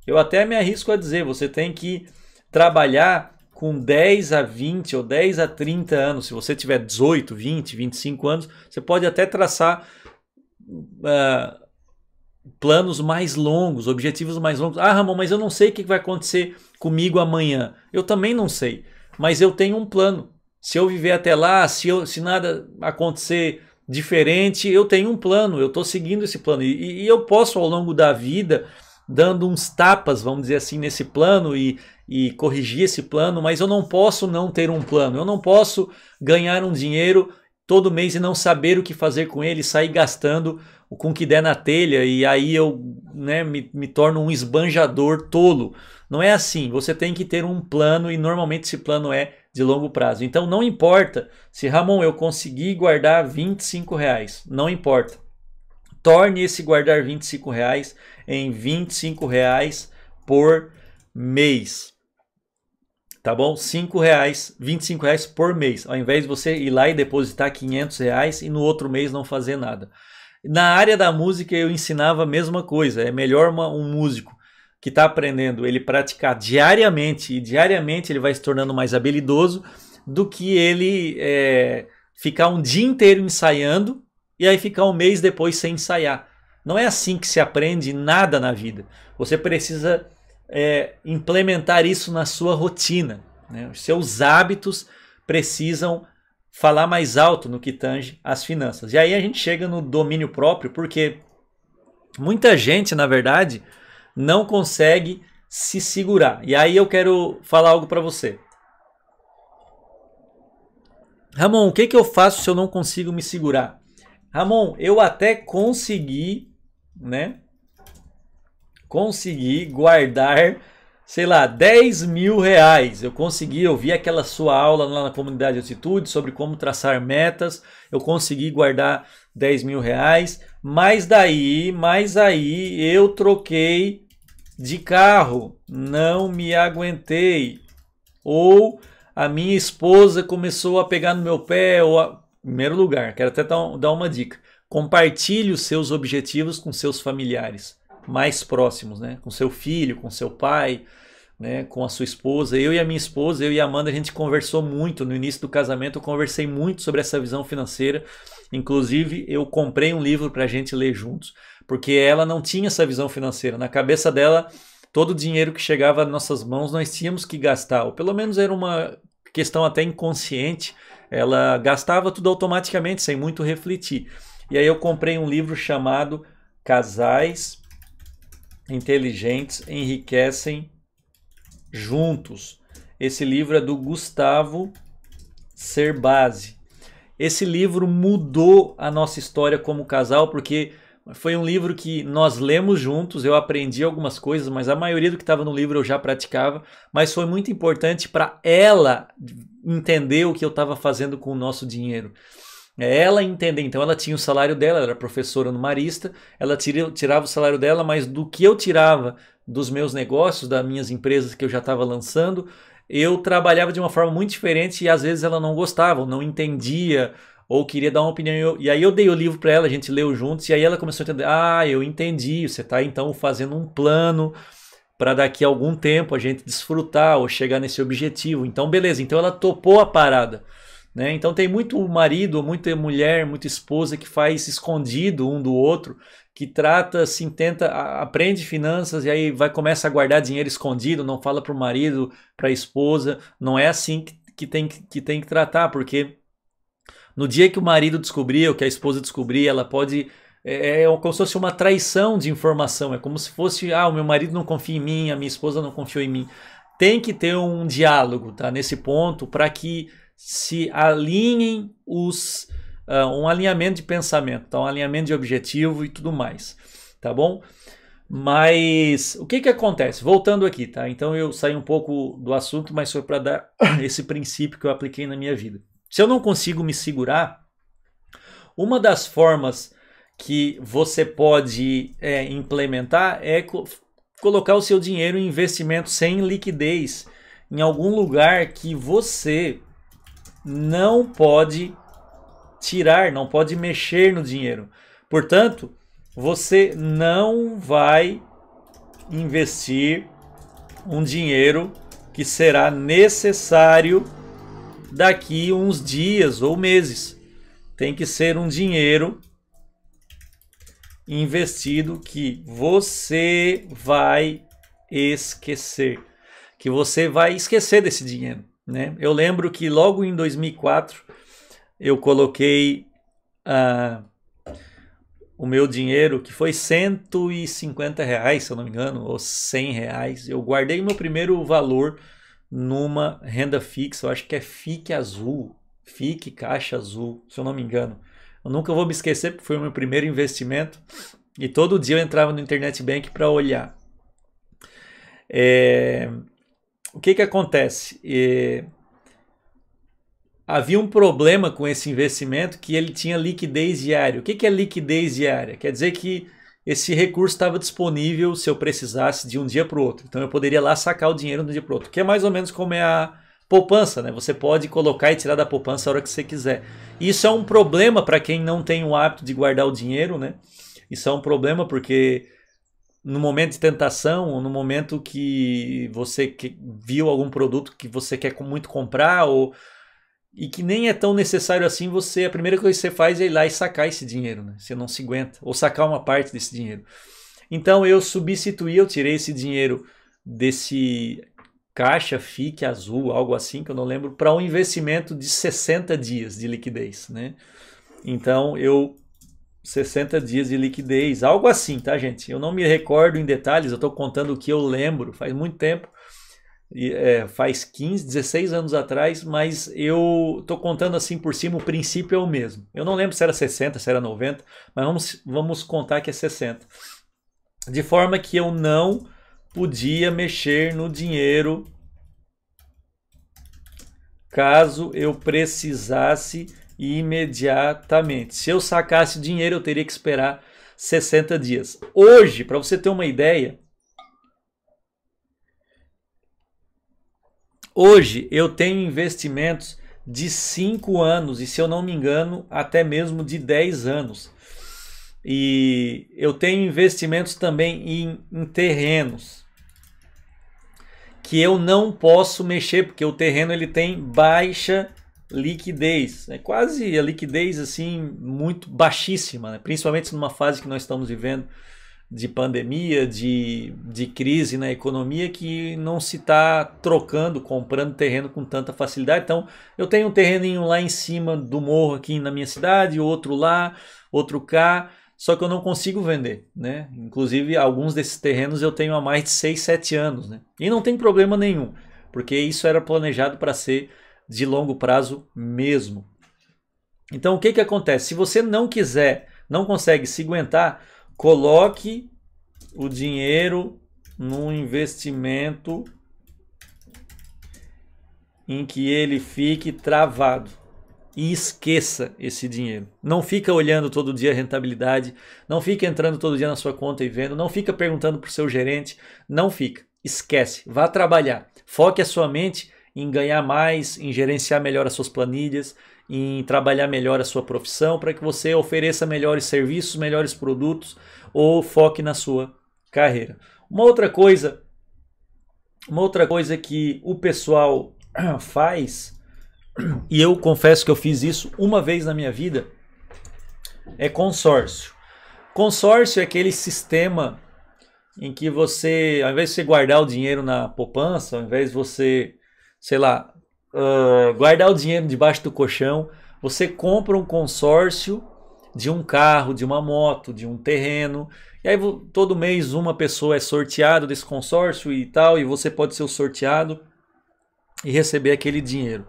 Eu até me arrisco a dizer, você tem que trabalhar com 10 a 20 ou 10 a 30 anos, se você tiver 18, 20, 25 anos, você pode até traçar uh, planos mais longos, objetivos mais longos. Ah, Ramon, mas eu não sei o que vai acontecer comigo amanhã. Eu também não sei, mas eu tenho um plano. Se eu viver até lá, se, eu, se nada acontecer diferente, eu tenho um plano, eu estou seguindo esse plano. E, e, eu posso, ao longo da vida, dando uns tapas, vamos dizer assim, nesse plano e, e corrigir esse plano, mas eu não posso não ter um plano. Eu não posso ganhar um dinheiro todo mês e não saber o que fazer com ele, sair gastando o com que der na telha e aí eu né, me, me torno um esbanjador tolo. Não é assim. Você tem que ter um plano e normalmente esse plano é de longo prazo. Então não importa se Ramon eu conseguir guardar 25 reais, não importa. Torne esse guardar 25 reais em 25 reais por mês. Tá bom? 5 reais, 25 reais por mês, ao invés de você ir lá e depositar 500 reais e no outro mês não fazer nada. Na área da música eu ensinava a mesma coisa. É melhor uma, um músico que está aprendendo ele praticar diariamente e diariamente ele vai se tornando mais habilidoso do que ele é, ficar um dia inteiro ensaiando e aí ficar um mês depois sem ensaiar. Não é assim que se aprende nada na vida. Você precisa é, implementar isso na sua rotina. Né? Os seus hábitos precisam falar mais alto no que tange as finanças. E aí a gente chega no domínio próprio, porque muita gente, na verdade, não consegue se segurar. E aí eu quero falar algo para você. Ramon, o que, que eu faço se eu não consigo me segurar? Ramon, eu até consegui, né? Consegui guardar sei lá, 10 mil reais. Eu consegui, eu vi aquela sua aula lá na comunidade de altitude sobre como traçar metas. Eu consegui guardar 10 mil reais. Mas daí, mas aí eu troquei de carro. Não me aguentei. Ou a minha esposa começou a pegar no meu pé. Ou a... primeiro lugar, quero até dar uma dica. Compartilhe os seus objetivos com seus familiares mais próximos, né? Com seu filho, com seu pai, né, com a sua esposa. Eu e a minha esposa, eu e a Amanda, a gente conversou muito no início do casamento. Eu conversei muito sobre essa visão financeira. Inclusive, eu comprei um livro para a gente ler juntos, porque ela não tinha essa visão financeira. Na cabeça dela, todo o dinheiro que chegava nas nossas mãos nós tínhamos que gastar, ou pelo menos era uma questão até inconsciente. Ela gastava tudo automaticamente, sem muito refletir. E aí eu comprei um livro chamado Casais Inteligentes Enriquecem juntos. Esse livro é do Gustavo Cerbasi. Esse livro mudou a nossa história como casal porque foi um livro que nós lemos juntos, eu aprendi algumas coisas, mas a maioria do que estava no livro eu já praticava, mas foi muito importante para ela entender o que eu estava fazendo com o nosso dinheiro. É, ela entender, então ela tinha o salário dela, ela era professora no Marista, ela tirava o salário dela, mas do que eu tirava dos meus negócios, das minhas empresas que eu já estava lançando, eu trabalhava de uma forma muito diferente e às vezes ela não gostava, não entendia ou queria dar uma opinião. E aí eu dei o livro para ela, a gente leu juntos e aí ela começou a entender: "Ah, eu entendi, você está então fazendo um plano para daqui a algum tempo a gente desfrutar ou chegar nesse objetivo". Então, beleza, então ela topou a parada. Né? Então tem muito marido, muita mulher, muita esposa que faz escondido um do outro que trata, se tenta, aprende finanças e aí vai começa a guardar dinheiro escondido, não fala para o marido, para a esposa. Não é assim que, que, tem, que tem que tratar, porque no dia que o marido descobrir ou que a esposa descobrir, ela pode é, é, é, como se fosse uma traição de informação. É como se fosse, ah, o meu marido não confia em mim, a minha esposa não confiou em mim. Tem que ter um diálogo, tá? Nesse ponto, para que se alinhem os uh, um alinhamento de pensamento, tá? um alinhamento de objetivo e tudo mais, tá bom? Mas o que que acontece? Voltando aqui, tá? Então eu saí um pouco do assunto, mas foi para dar esse princípio que eu apliquei na minha vida. Se eu não consigo me segurar, uma das formas que você pode é, implementar é co colocar o seu dinheiro em investimento sem liquidez em algum lugar que você não pode tirar, não pode mexer no dinheiro. Portanto, você não vai investir um dinheiro que será necessário daqui uns dias ou meses. Tem que ser um dinheiro investido que você vai esquecer, que você vai esquecer desse dinheiro, né? Eu lembro que logo em 2004 eu coloquei ah, o meu dinheiro, que foi 150 reais, se eu não me engano, ou 100 reais. Eu guardei meu primeiro valor numa renda fixa, eu acho que é Fique Azul, Fique Caixa Azul, se eu não me engano. Eu nunca vou me esquecer, porque foi o meu primeiro investimento. E todo dia eu entrava no Internet Bank para olhar. É, o que, que acontece? É, havia um problema com esse investimento que ele tinha liquidez diária. O que é liquidez diária? Quer dizer que esse recurso estava disponível se eu precisasse de um dia para o outro. Então eu poderia lá sacar o dinheiro de um dia para o outro, que é mais ou menos como é a poupança, né? Você pode colocar e tirar da poupança a hora que você quiser. Isso é um problema para quem não tem o hábito de guardar o dinheiro, né? Isso é um problema porque no momento de tentação, ou no momento que você viu algum produto que você quer muito comprar, ou e que nem é tão necessário assim você, a primeira coisa que você faz é ir lá e sacar esse dinheiro, né? Você não se aguenta, ou sacar uma parte desse dinheiro. Então eu substituí, eu tirei esse dinheiro desse caixa FIC azul, algo assim, que eu não lembro, para um investimento de 60 dias de liquidez, né? Então eu 60 dias de liquidez, algo assim, tá, gente? Eu não me recordo em detalhes, eu estou contando o que eu lembro, faz muito tempo é, faz 15, 16 anos atrás, mas eu tô contando assim por cima, o princípio é o mesmo. Eu não lembro se era 60, se era 90, mas vamos, vamos contar que é 60. De forma que eu não podia mexer no dinheiro caso eu precisasse imediatamente. Se eu sacasse dinheiro, eu teria que esperar 60 dias. Hoje, para você ter uma ideia, Hoje eu tenho investimentos de 5 anos e, se eu não me engano, até mesmo de 10 anos. E eu tenho investimentos também em, em terrenos que eu não posso mexer porque o terreno ele tem baixa liquidez, é quase a liquidez assim muito baixíssima, né? principalmente numa fase que nós estamos vivendo de pandemia, de, de crise na economia, que não se está trocando, comprando terreno com tanta facilidade. Então, eu tenho um terreninho lá em cima do morro aqui na minha cidade, outro lá, outro cá, só que eu não consigo vender, né? Inclusive, alguns desses terrenos eu tenho há mais de 6, 7 anos, né? E não tem problema nenhum, porque isso era planejado para ser de longo prazo mesmo. Então, o que, que acontece? Se você não quiser, não consegue se aguentar, Coloque o dinheiro num investimento em que ele fique travado e esqueça esse dinheiro. Não fica olhando todo dia a rentabilidade, não fica entrando todo dia na sua conta e vendo, não fica perguntando para o seu gerente, não fica. Esquece, vá trabalhar. Foque a sua mente em ganhar mais, em gerenciar melhor as suas planilhas, em trabalhar melhor a sua profissão para que você ofereça melhores serviços, melhores produtos ou foque na sua carreira. Uma outra coisa, uma outra coisa que o pessoal faz, e eu confesso que eu fiz isso uma vez na minha vida, é consórcio. Consórcio é aquele sistema em que você, ao invés de você guardar o dinheiro na poupança, ao invés de você, sei lá, uh, guardar o dinheiro debaixo do colchão, você compra um consórcio de um carro, de uma moto, de um terreno. E aí todo mês uma pessoa é sorteada desse consórcio e tal, e você pode ser o sorteado e receber aquele dinheiro.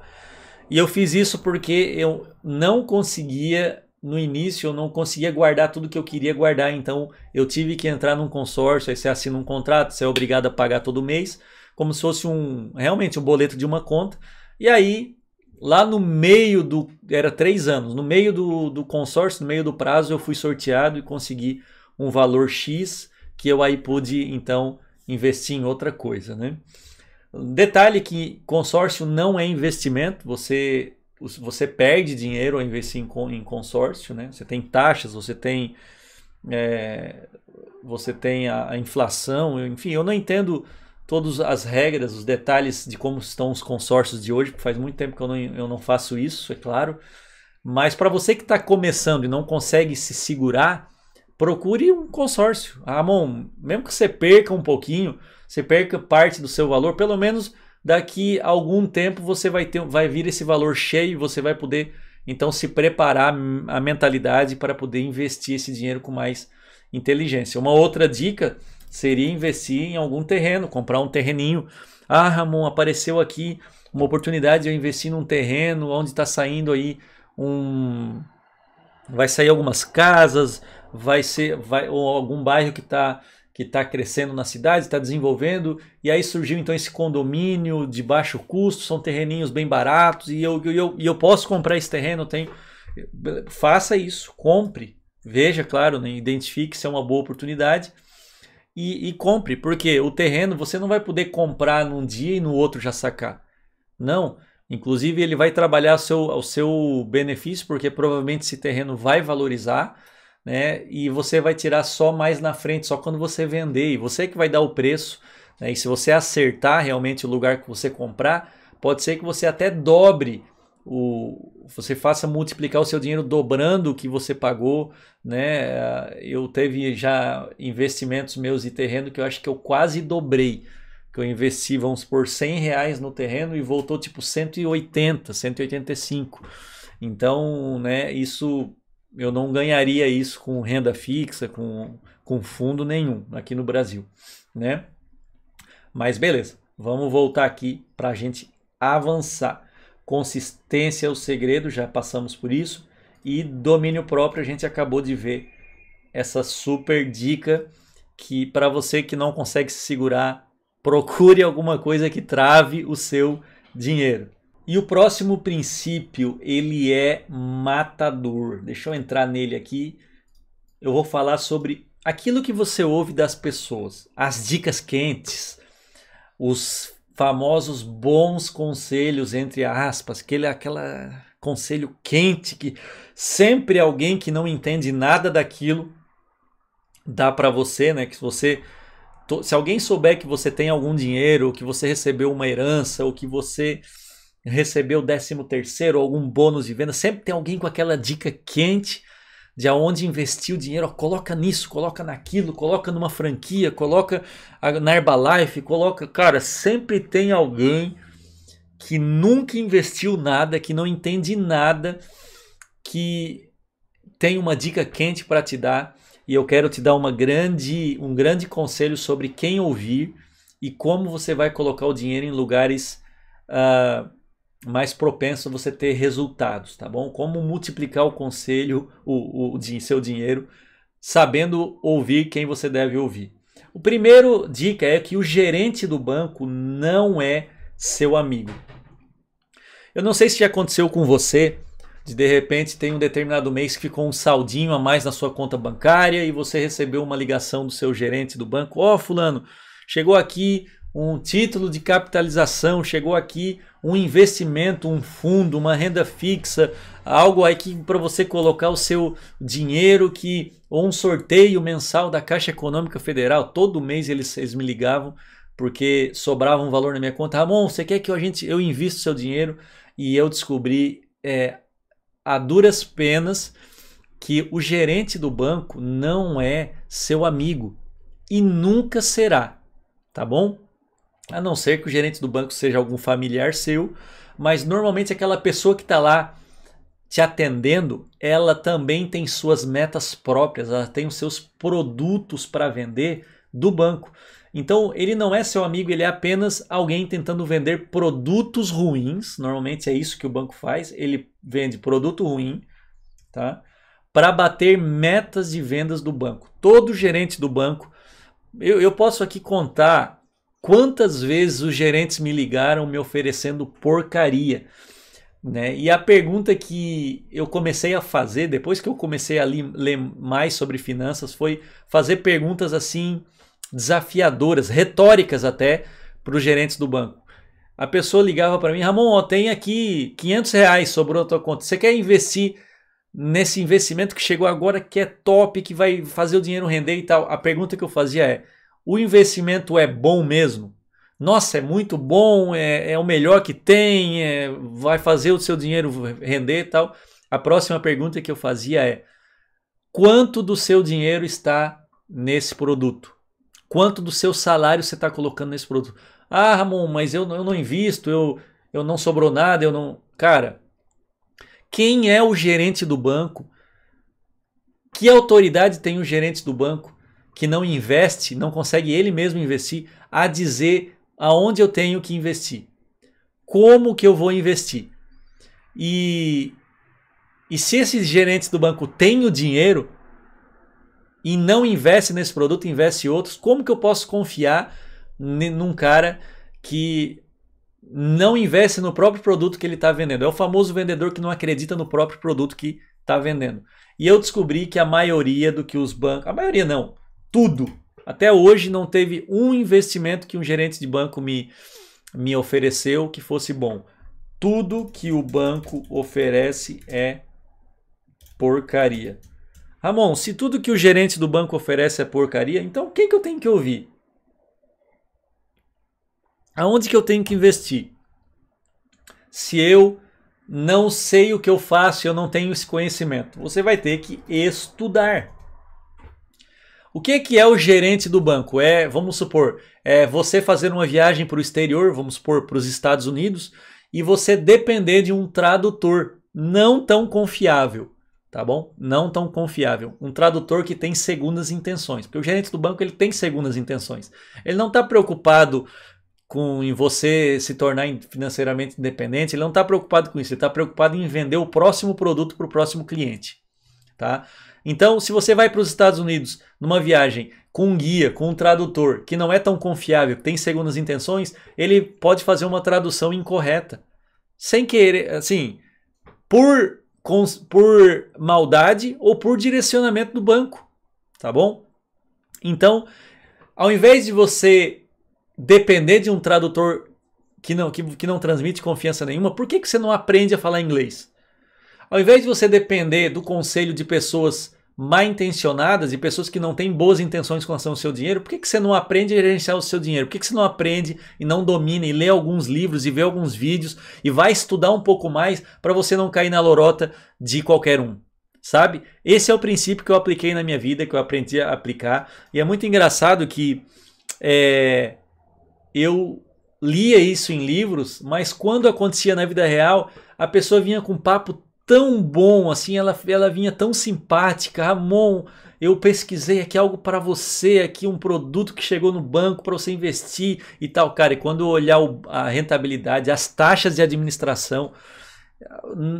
E eu fiz isso porque eu não conseguia no início eu não conseguia guardar tudo que eu queria guardar, então eu tive que entrar num consórcio, aí você assina um contrato, você é obrigado a pagar todo mês, como se fosse um realmente um boleto de uma conta. E aí, lá no meio do. Era três anos, no meio do, do consórcio, no meio do prazo, eu fui sorteado e consegui um valor X que eu aí pude então investir em outra coisa, né? Detalhe que consórcio não é investimento, você você perde dinheiro ao investir em, consórcio, né? Você tem taxas, você tem é, você tem a, a, inflação, enfim, eu não entendo todas as regras, os detalhes de como estão os consórcios de hoje, porque faz muito tempo que eu não, eu não faço isso, é claro. Mas para você que está começando e não consegue se segurar, procure um consórcio. A Amon, mesmo que você perca um pouquinho, você perca parte do seu valor, pelo menos daqui a algum tempo você vai ter, vai vir esse valor cheio e você vai poder então se preparar a mentalidade para poder investir esse dinheiro com mais inteligência. Uma outra dica seria investir em algum terreno, comprar um terreninho. Ah, Ramon, apareceu aqui uma oportunidade de eu investir num terreno onde está saindo aí um. Vai sair algumas casas, vai ser. Vai, ou algum bairro que está que está crescendo na cidade, está desenvolvendo, e aí surgiu então esse condomínio de baixo custo, são terreninhos bem baratos, e eu, eu, eu posso comprar esse terreno, tem. Faça isso, compre, veja, claro, né? identifique se é uma boa oportunidade e, e compre, porque o terreno você não vai poder comprar num dia e no outro já sacar. Não. Inclusive, ele vai trabalhar ao seu, ao seu benefício, porque provavelmente esse terreno vai valorizar, né? E você vai tirar só mais na frente, só quando você vender. E você que vai dar o preço. Né? E se você acertar realmente o lugar que você comprar, pode ser que você até dobre o, você faça multiplicar o seu dinheiro dobrando o que você pagou, né? Eu teve já investimentos meus de terreno que eu acho que eu quase dobrei, que eu investi, vamos por 100 reais no terreno e voltou tipo 180, 185. Então, né? Isso eu não ganharia isso com renda fixa, com, com fundo nenhum aqui no Brasil, né? Mas beleza, vamos voltar aqui para a gente avançar. Consistência é o segredo, já passamos por isso. E domínio próprio, a gente acabou de ver essa super dica que para você que não consegue se segurar, procure alguma coisa que trave o seu dinheiro. E o próximo princípio, ele é matador. Deixa eu entrar nele aqui. Eu vou falar sobre aquilo que você ouve das pessoas, as dicas quentes, os famosos bons conselhos, entre aspas, aquele, aquela conselho quente que sempre alguém que não entende nada daquilo dá para você, né? Que se você se alguém souber que você tem algum dinheiro, ou que você recebeu uma herança, ou que você recebeu décimo terceiro, ou algum bônus de venda, sempre tem alguém com aquela dica quente de aonde investir o dinheiro, ó, coloca nisso, coloca naquilo, coloca numa franquia, coloca na Herbalife, coloca, cara, sempre tem alguém que nunca investiu nada, que não entende nada, que tem uma dica quente para te dar e eu quero te dar uma grande, um grande conselho sobre quem ouvir e como você vai colocar o dinheiro em lugares uh, mais propenso a você ter resultados, tá bom? Como multiplicar o conselho, o, o, o seu dinheiro, sabendo ouvir quem você deve ouvir. O primeiro dica é que o gerente do banco não é seu amigo. Eu não sei se já aconteceu com você, de de repente tem um determinado mês que ficou um saldinho a mais na sua conta bancária e você recebeu uma ligação do seu gerente do banco, ó oh, fulano, chegou aqui um título de capitalização, chegou aqui um investimento, um fundo, uma renda fixa, algo aqui para você colocar o seu dinheiro que ou um sorteio mensal da Caixa Econômica Federal, todo mês eles, eles me ligavam porque sobrava um valor na minha conta. Ramon, você quer que a gente eu invisto seu dinheiro? E eu descobri é, a duras penas que o gerente do banco não é seu amigo e nunca será, tá bom? A não ser que o gerente do banco seja algum familiar seu, mas normalmente aquela pessoa que está lá te atendendo, ela também tem suas metas próprias, ela tem os seus produtos para vender do banco. Então, ele não é seu amigo, ele é apenas alguém tentando vender produtos ruins. Normalmente é isso que o banco faz, ele vende produto ruim, tá? Para bater metas de vendas do banco. Todo gerente do banco, eu, eu posso aqui contar Quantas vezes os gerentes me ligaram me oferecendo porcaria? Né? E a pergunta que eu comecei a fazer, depois que eu comecei a ler mais sobre finanças, foi fazer perguntas assim desafiadoras, retóricas até, para os gerentes do banco. A pessoa ligava para mim, Ramon, ó, tem aqui 500 reais sobrou a tua conta, você quer investir nesse investimento que chegou agora, que é top, que vai fazer o dinheiro render e tal? A pergunta que eu fazia é, o investimento é bom mesmo? Nossa, é muito bom, é, é o melhor que tem, é, vai fazer o seu dinheiro render e tal. A próxima pergunta que eu fazia é: quanto do seu dinheiro está nesse produto? Quanto do seu salário você está colocando nesse produto? Ah, Ramon, mas eu, eu não invisto, eu, eu não sobrou nada, eu não. Cara, quem é o gerente do banco? Que autoridade tem o gerente do banco que não investe, não consegue ele mesmo investir, a dizer aonde eu tenho que investir, como que eu vou investir. E, e se esses gerentes do banco têm o dinheiro e não investe nesse produto, investe em outros, como que eu posso confiar num cara que não investe no próprio produto que ele está vendendo. É o famoso vendedor que não acredita no próprio produto que está vendendo. E eu descobri que a maioria do que os bancos. A maioria não tudo. Até hoje não teve um investimento que um gerente de banco me, me ofereceu que fosse bom. Tudo que o banco oferece é porcaria. Ramon, se tudo que o gerente do banco oferece é porcaria, então quem que eu tenho que ouvir? Aonde que eu tenho que investir? Se eu não sei o que eu faço, eu não tenho esse conhecimento. Você vai ter que estudar. O que, que é o gerente do banco? É, vamos supor, é você fazer uma viagem para o exterior, vamos supor, para os Estados Unidos, e você depender de um tradutor não tão confiável, tá bom? Não tão confiável. Um tradutor que tem segundas intenções, porque o gerente do banco ele tem segundas intenções. Ele não está preocupado com em você se tornar financeiramente independente, ele não está preocupado com isso, ele está preocupado em vender o próximo produto para o próximo cliente, tá? Então, se você vai para os Estados Unidos numa viagem com um guia, com um tradutor que não é tão confiável, que tem segundas intenções, ele pode fazer uma tradução incorreta. Sem querer, assim, por, por maldade ou por direcionamento do banco, tá bom? Então, ao invés de você depender de um tradutor que não, que, que não transmite confiança nenhuma, por que, que você não aprende a falar inglês? Ao invés de você depender do conselho de pessoas mal intencionadas e pessoas que não têm boas intenções com relação ao seu dinheiro, por que, que você não aprende a gerenciar o seu dinheiro? Por que, que você não aprende e não domina e lê alguns livros e vê alguns vídeos e vai estudar um pouco mais para você não cair na lorota de qualquer um? Sabe? Esse é o princípio que eu apliquei na minha vida, que eu aprendi a aplicar. E é muito engraçado que é, eu lia isso em livros, mas quando acontecia na vida real, a pessoa vinha com um papo tão bom, assim, ela, ela vinha tão simpática. Ramon, eu pesquisei aqui algo para você, aqui um produto que chegou no banco para você investir e tal, cara. E quando olhar o, a rentabilidade, as taxas de administração,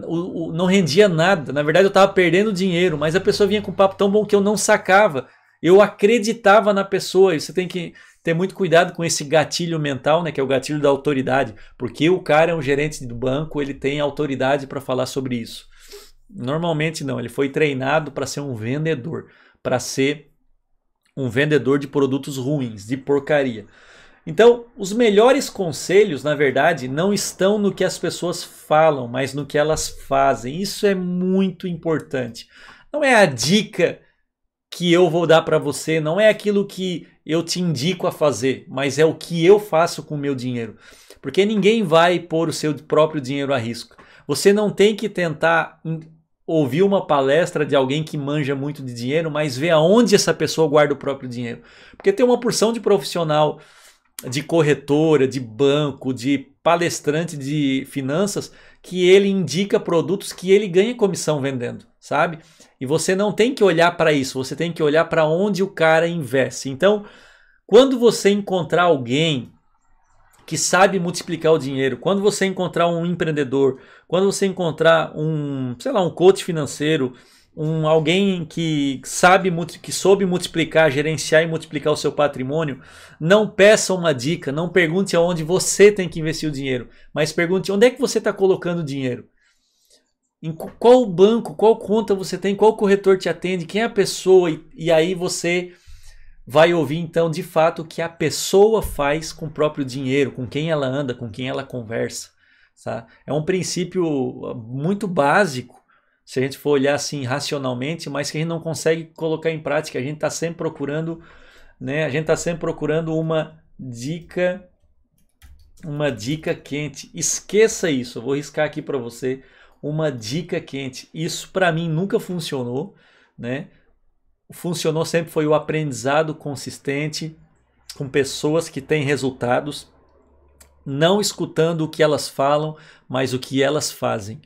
o, o, não rendia nada. Na verdade, eu estava perdendo dinheiro, mas a pessoa vinha com um papo tão bom que eu não sacava. Eu acreditava na pessoa. E você tem que ter muito cuidado com esse gatilho mental, né, que é o gatilho da autoridade, porque o cara é um gerente do banco, ele tem autoridade para falar sobre isso. Normalmente não, ele foi treinado para ser um vendedor, para ser um vendedor de produtos ruins, de porcaria. Então, os melhores conselhos, na verdade, não estão no que as pessoas falam, mas no que elas fazem. Isso é muito importante. Não é a dica que eu vou dar para você não é aquilo que eu te indico a fazer, mas é o que eu faço com o meu dinheiro. Porque ninguém vai pôr o seu próprio dinheiro a risco. Você não tem que tentar ouvir uma palestra de alguém que manja muito de dinheiro, mas ver aonde essa pessoa guarda o próprio dinheiro. Porque tem uma porção de profissional de corretora, de banco, de palestrante de finanças que ele indica produtos que ele ganha comissão vendendo, sabe? E você não tem que olhar para isso, você tem que olhar para onde o cara investe. Então, quando você encontrar alguém que sabe multiplicar o dinheiro, quando você encontrar um empreendedor, quando você encontrar um, sei lá, um coach financeiro, um alguém que sabe que soube multiplicar, gerenciar e multiplicar o seu patrimônio, não peça uma dica, não pergunte aonde você tem que investir o dinheiro, mas pergunte onde é que você está colocando o dinheiro em qual banco, qual conta você tem, qual corretor te atende, quem é a pessoa, e, e, aí você vai ouvir então de fato o que a pessoa faz com o próprio dinheiro, com quem ela anda, com quem ela conversa. Tá? É um princípio ah, muito básico, se a gente for olhar assim racionalmente, mas que a gente não consegue colocar em prática. A gente está sempre procurando, né? A gente está sempre procurando uma dica, uma dica quente. Esqueça isso. Eu vou riscar aqui para você uma dica quente. Isso para mim nunca funcionou, né? Funcionou sempre foi o aprendizado consistente com pessoas que têm resultados, não escutando o que elas falam, mas o que elas fazem.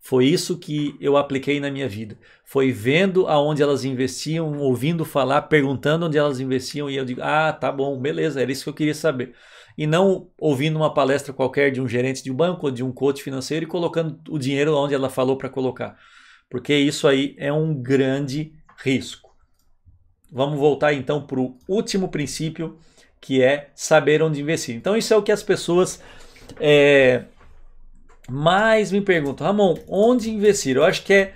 Foi isso que eu apliquei na minha vida. Foi vendo aonde elas investiam, ouvindo falar, perguntando onde elas investiam, e eu digo: ah, tá bom, beleza, era isso que eu queria saber e não ouvindo uma palestra qualquer de um gerente de um banco ou de um coach financeiro e colocando o dinheiro onde ela falou para colocar. Porque isso aí é um grande risco. Vamos voltar então para o último princípio, que é saber onde investir. Então, isso é o que as pessoas é, mais me perguntam. Ramon, onde investir? Eu acho que é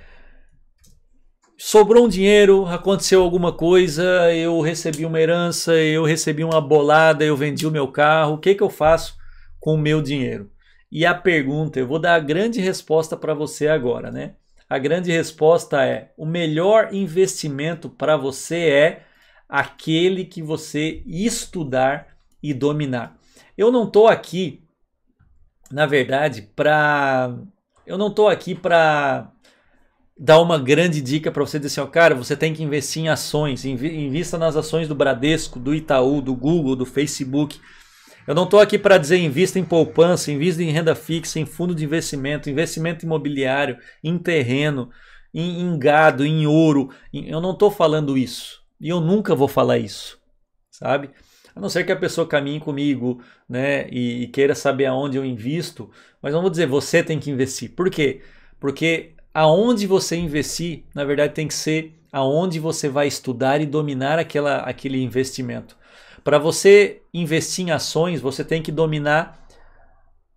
sobrou um dinheiro, aconteceu alguma coisa, eu recebi uma herança, eu recebi uma bolada, eu vendi o meu carro, o que, que eu faço com o meu dinheiro? E a pergunta, eu vou dar a grande resposta para você agora, né? A grande resposta é: o melhor investimento para você é aquele que você estudar e dominar. Eu não estou aqui, na verdade, para. Eu não estou aqui para dar uma grande dica para você dizer assim, ó, cara, você tem que investir em ações, invista nas ações do Bradesco, do Itaú, do Google, do Facebook. Eu não estou aqui para dizer invista em poupança, invista em renda fixa, em fundo de investimento, investimento imobiliário, em terreno, em, em gado, em ouro. Eu não estou falando isso. E eu nunca vou falar isso, sabe? A não ser que a pessoa caminhe comigo né, e, e queira saber aonde eu invisto, mas vamos dizer você tem que investir. Por quê? Porque aonde você investir, na verdade, tem que ser aonde você vai estudar e dominar aquela, aquele investimento. Para você investir em ações, você tem que dominar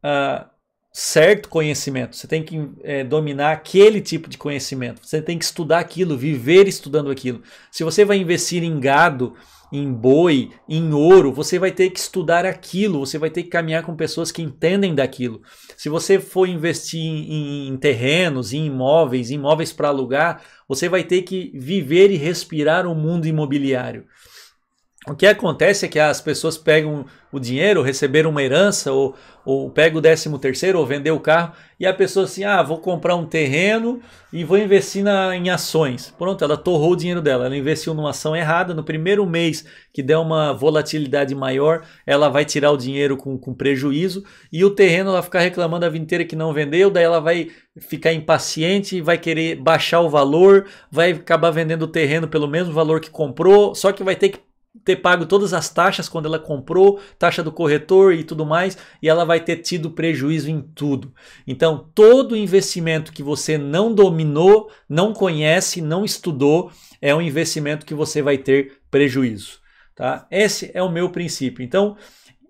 uh, certo conhecimento, você tem que é, dominar aquele tipo de conhecimento, você tem que estudar aquilo, viver estudando aquilo. Se você vai investir em gado, em boi, em ouro, você vai ter que estudar aquilo, você vai ter que caminhar com pessoas que entendem daquilo. Se você for investir em, em terrenos, em imóveis, imóveis para alugar, você vai ter que viver e respirar o mundo imobiliário. O que acontece é que as pessoas pegam o dinheiro, receberam uma herança, ou, ou pegam o décimo terceiro, ou vender o carro, e a pessoa assim, ah, vou comprar um terreno e vou investir na, em ações. Pronto, ela torrou o dinheiro dela, ela investiu numa ação errada, no primeiro mês que der uma volatilidade maior, ela vai tirar o dinheiro com, com prejuízo, e o terreno ela ficar reclamando a vida inteira que não vendeu, daí ela vai ficar impaciente, vai querer baixar o valor, vai acabar vendendo o terreno pelo mesmo valor que comprou, só que vai ter que ter pago todas as taxas quando ela comprou, taxa do corretor e tudo mais, e ela vai ter tido prejuízo em tudo. Então, todo investimento que você não dominou, não conhece, não estudou, é um investimento que você vai ter prejuízo, tá? Esse é o meu princípio. Então,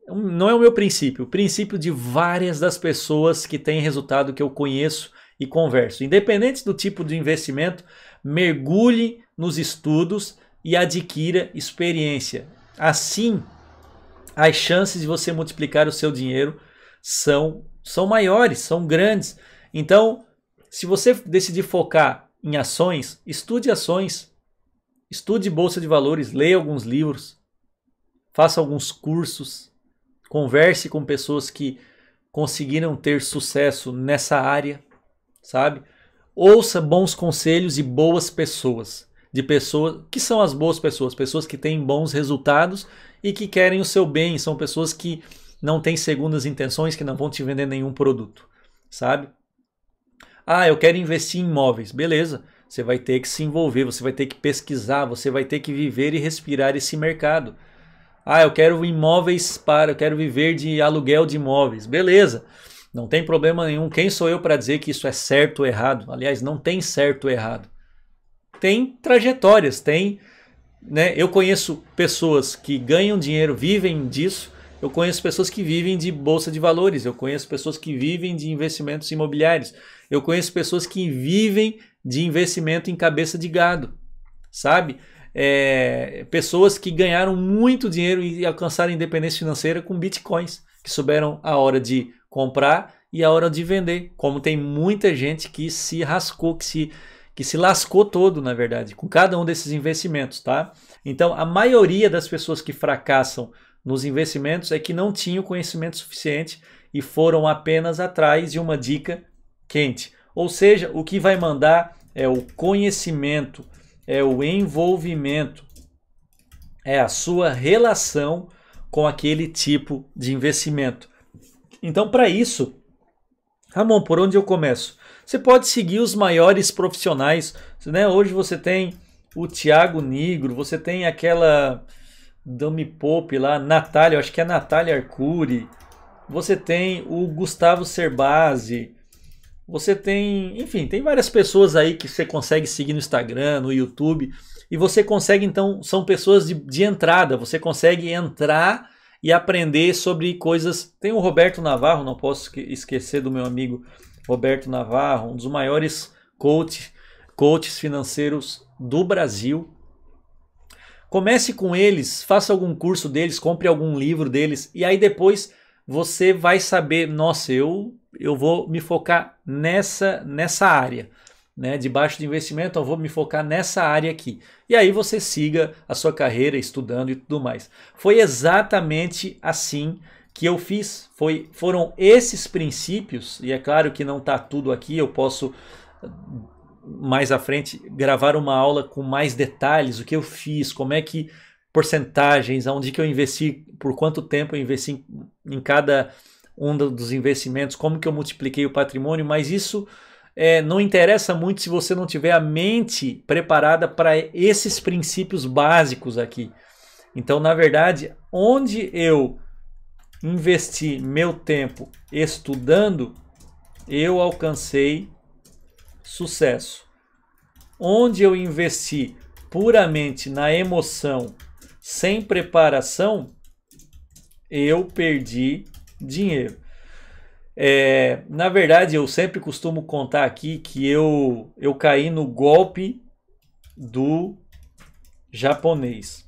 não é o meu princípio, o princípio de várias das pessoas que têm resultado que eu conheço e converso. Independente do tipo de investimento, mergulhe nos estudos e adquira experiência. Assim, as chances de você multiplicar o seu dinheiro são, são maiores, são grandes. Então, se você decidir focar em ações, estude ações, estude bolsa de valores, leia alguns livros, faça alguns cursos, converse com pessoas que conseguiram ter sucesso nessa área, sabe? Ouça bons conselhos e boas pessoas de pessoas que são as boas pessoas, pessoas que têm bons resultados e que querem o seu bem, são pessoas que não têm segundas intenções, que não vão te vender nenhum produto, sabe? Ah, eu quero investir em imóveis, beleza. Você vai ter que se envolver, você vai ter que pesquisar, você vai ter que viver e respirar esse mercado. Ah, eu quero imóveis para, eu quero viver de aluguel de imóveis. Beleza. Não tem problema nenhum. Quem sou eu para dizer que isso é certo ou errado? Aliás, não tem certo ou errado tem trajetórias, tem. Né? Eu conheço pessoas que ganham dinheiro, vivem disso. Eu conheço pessoas que vivem de bolsa de valores, eu conheço pessoas que vivem de investimentos imobiliários, eu conheço pessoas que vivem de investimento em cabeça de gado, sabe? É, pessoas que ganharam muito dinheiro e alcançaram independência financeira com bitcoins, que souberam a hora de comprar e a hora de vender. Como tem muita gente que se rascou, que se que se lascou todo, na verdade, com cada um desses investimentos, tá? Então, a maioria das pessoas que fracassam nos investimentos é que não tinham conhecimento suficiente e foram apenas atrás de uma dica quente. Ou seja, o que vai mandar é o conhecimento, é o envolvimento, é a sua relação com aquele tipo de investimento. Então, para isso, Ramon, por onde eu começo? Você pode seguir os maiores profissionais, né? Hoje você tem o Tiago Nigro, você tem aquela Dami Pop lá, Natália, acho que é Natália Arcuri. Você tem o Gustavo Cerbasi, Você tem, enfim, tem várias pessoas aí que você consegue seguir no Instagram, no YouTube, e você consegue então, são pessoas de, de entrada, você consegue entrar e aprender sobre coisas. Tem o Roberto Navarro, não posso esquecer do meu amigo Roberto Navarro, um dos maiores coach, coaches financeiros do Brasil. Comece com eles, faça algum curso deles, compre algum livro deles e aí depois você vai saber, nossa, eu eu vou me focar nessa nessa área, né, de baixo de investimento, eu vou me focar nessa área aqui. E aí você siga a sua carreira estudando e tudo mais. Foi exatamente assim que eu fiz foi, foram esses princípios, e é claro que não está tudo aqui, eu posso mais à frente gravar uma aula com mais detalhes, o que eu fiz, como é que porcentagens, aonde que eu investi, por quanto tempo eu investi em, em cada um dos investimentos, como que eu multipliquei o patrimônio, mas isso é, não interessa muito se você não tiver a mente preparada para esses princípios básicos aqui. Então, na verdade, onde eu investi meu tempo estudando, eu alcancei sucesso. Onde eu investi puramente na emoção, sem preparação, eu perdi dinheiro. É, na verdade, eu sempre costumo contar aqui que eu, eu caí no golpe do japonês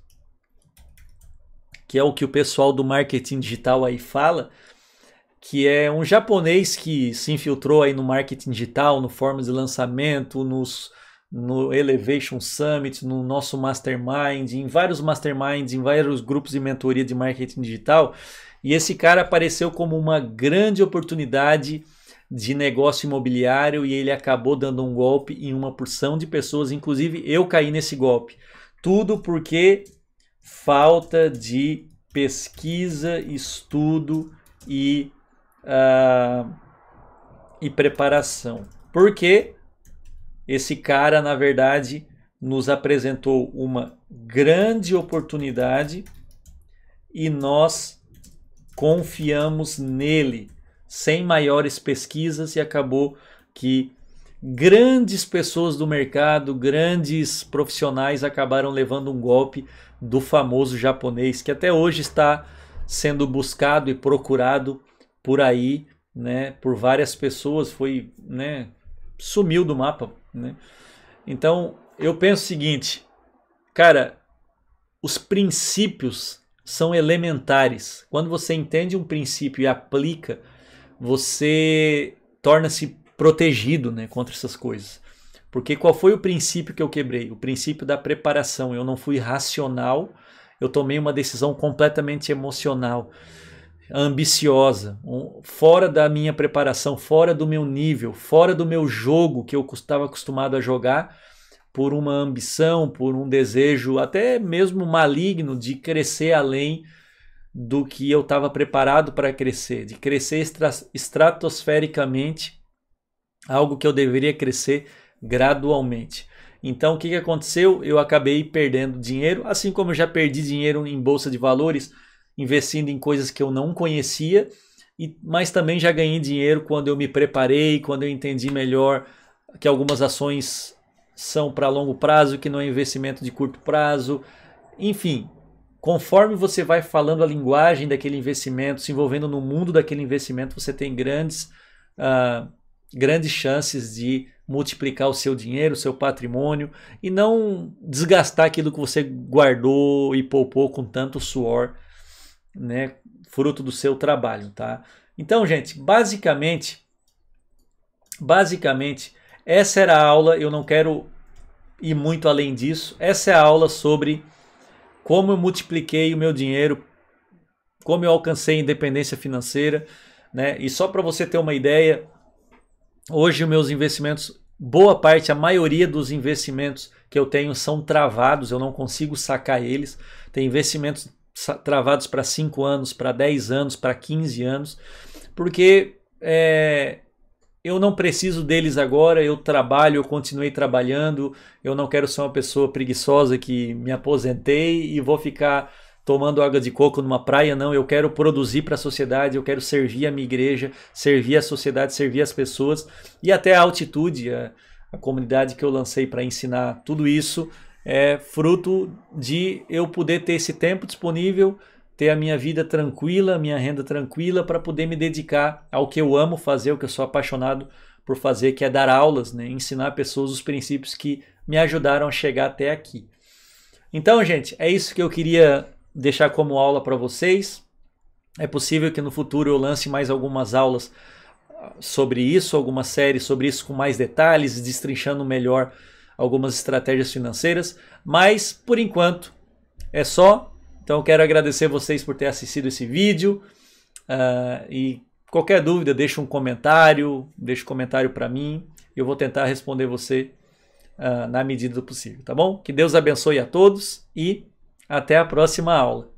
que é o que o pessoal do marketing digital aí fala, que é um japonês que se infiltrou aí no marketing digital, no fórum de lançamento, nos, no Elevation Summit, no nosso mastermind, em vários masterminds, em vários grupos de mentoria de marketing digital. E esse cara apareceu como uma grande oportunidade de negócio imobiliário e ele acabou dando um golpe em uma porção de pessoas, inclusive eu caí nesse golpe. Tudo porque falta de pesquisa, estudo e, uh, e preparação. Porque esse cara, na verdade, nos apresentou uma grande oportunidade e nós confiamos nele sem maiores pesquisas e acabou que grandes pessoas do mercado, grandes profissionais acabaram levando um golpe do famoso japonês que até hoje está sendo buscado e procurado por aí, né, por várias pessoas, foi, né, sumiu do mapa, né? Então, eu penso o seguinte, cara, os princípios são elementares. Quando você entende um princípio e aplica, você torna-se protegido né, contra essas coisas. Porque qual foi o princípio que eu quebrei? O princípio da preparação. Eu não fui racional, eu tomei uma decisão completamente emocional, ambiciosa, fora da minha preparação, fora do meu nível, fora do meu jogo que eu estava acostumado a jogar, por uma ambição, por um desejo, até mesmo maligno, de crescer além do que eu estava preparado para crescer, de crescer estratosfericamente algo que eu deveria crescer gradualmente. Então, o que, aconteceu? Eu acabei perdendo dinheiro, assim como eu já perdi dinheiro em bolsa de valores, investindo em coisas que eu não conhecia, e, mas também já ganhei dinheiro quando eu me preparei, quando eu entendi melhor que algumas ações são para longo prazo, que não é investimento de curto prazo. Enfim, conforme você vai falando a linguagem daquele investimento, se envolvendo no mundo daquele investimento, você tem grandes. Uh, grandes chances de multiplicar o seu dinheiro, o seu patrimônio e não desgastar aquilo que você guardou e poupou com tanto suor, né, fruto do seu trabalho, tá? Então, gente, basicamente basicamente essa era a aula, eu não quero ir muito além disso. Essa é a aula sobre como eu multipliquei o meu dinheiro, como eu alcancei a independência financeira, né? E só para você ter uma ideia, Hoje os meus investimentos, boa parte, a maioria dos investimentos que eu tenho são travados, eu não consigo sacar eles. Tem investimentos travados para 5 anos, para 10 anos, para 15 anos, porque é, eu não preciso deles agora, eu trabalho, eu continuei trabalhando, eu não quero ser uma pessoa preguiçosa que me aposentei e vou ficar tomando água de coco numa praia, não. Eu quero produzir para a sociedade, eu quero servir a minha igreja, servir a sociedade, servir as pessoas. E até a altitude, a, a comunidade que eu lancei para ensinar tudo isso, é fruto de eu poder ter esse tempo disponível, ter a minha vida tranquila, minha renda tranquila, para poder me dedicar ao que eu amo fazer, o que eu sou apaixonado por fazer, que é dar aulas, né? ensinar pessoas os princípios que me ajudaram a chegar até aqui. Então, gente, é isso que eu queria deixar como aula para vocês. É possível que no futuro eu lance mais algumas aulas ah, sobre isso, algumas séries sobre isso com mais detalhes, destrinchando melhor algumas estratégias financeiras, mas por enquanto é só. Então eu quero agradecer vocês por ter assistido esse vídeo uh, e qualquer dúvida deixa um comentário, deixa um comentário para mim, eu vou tentar responder você uh, na medida do possível, tá bom? Que Deus abençoe a todos e até a próxima aula!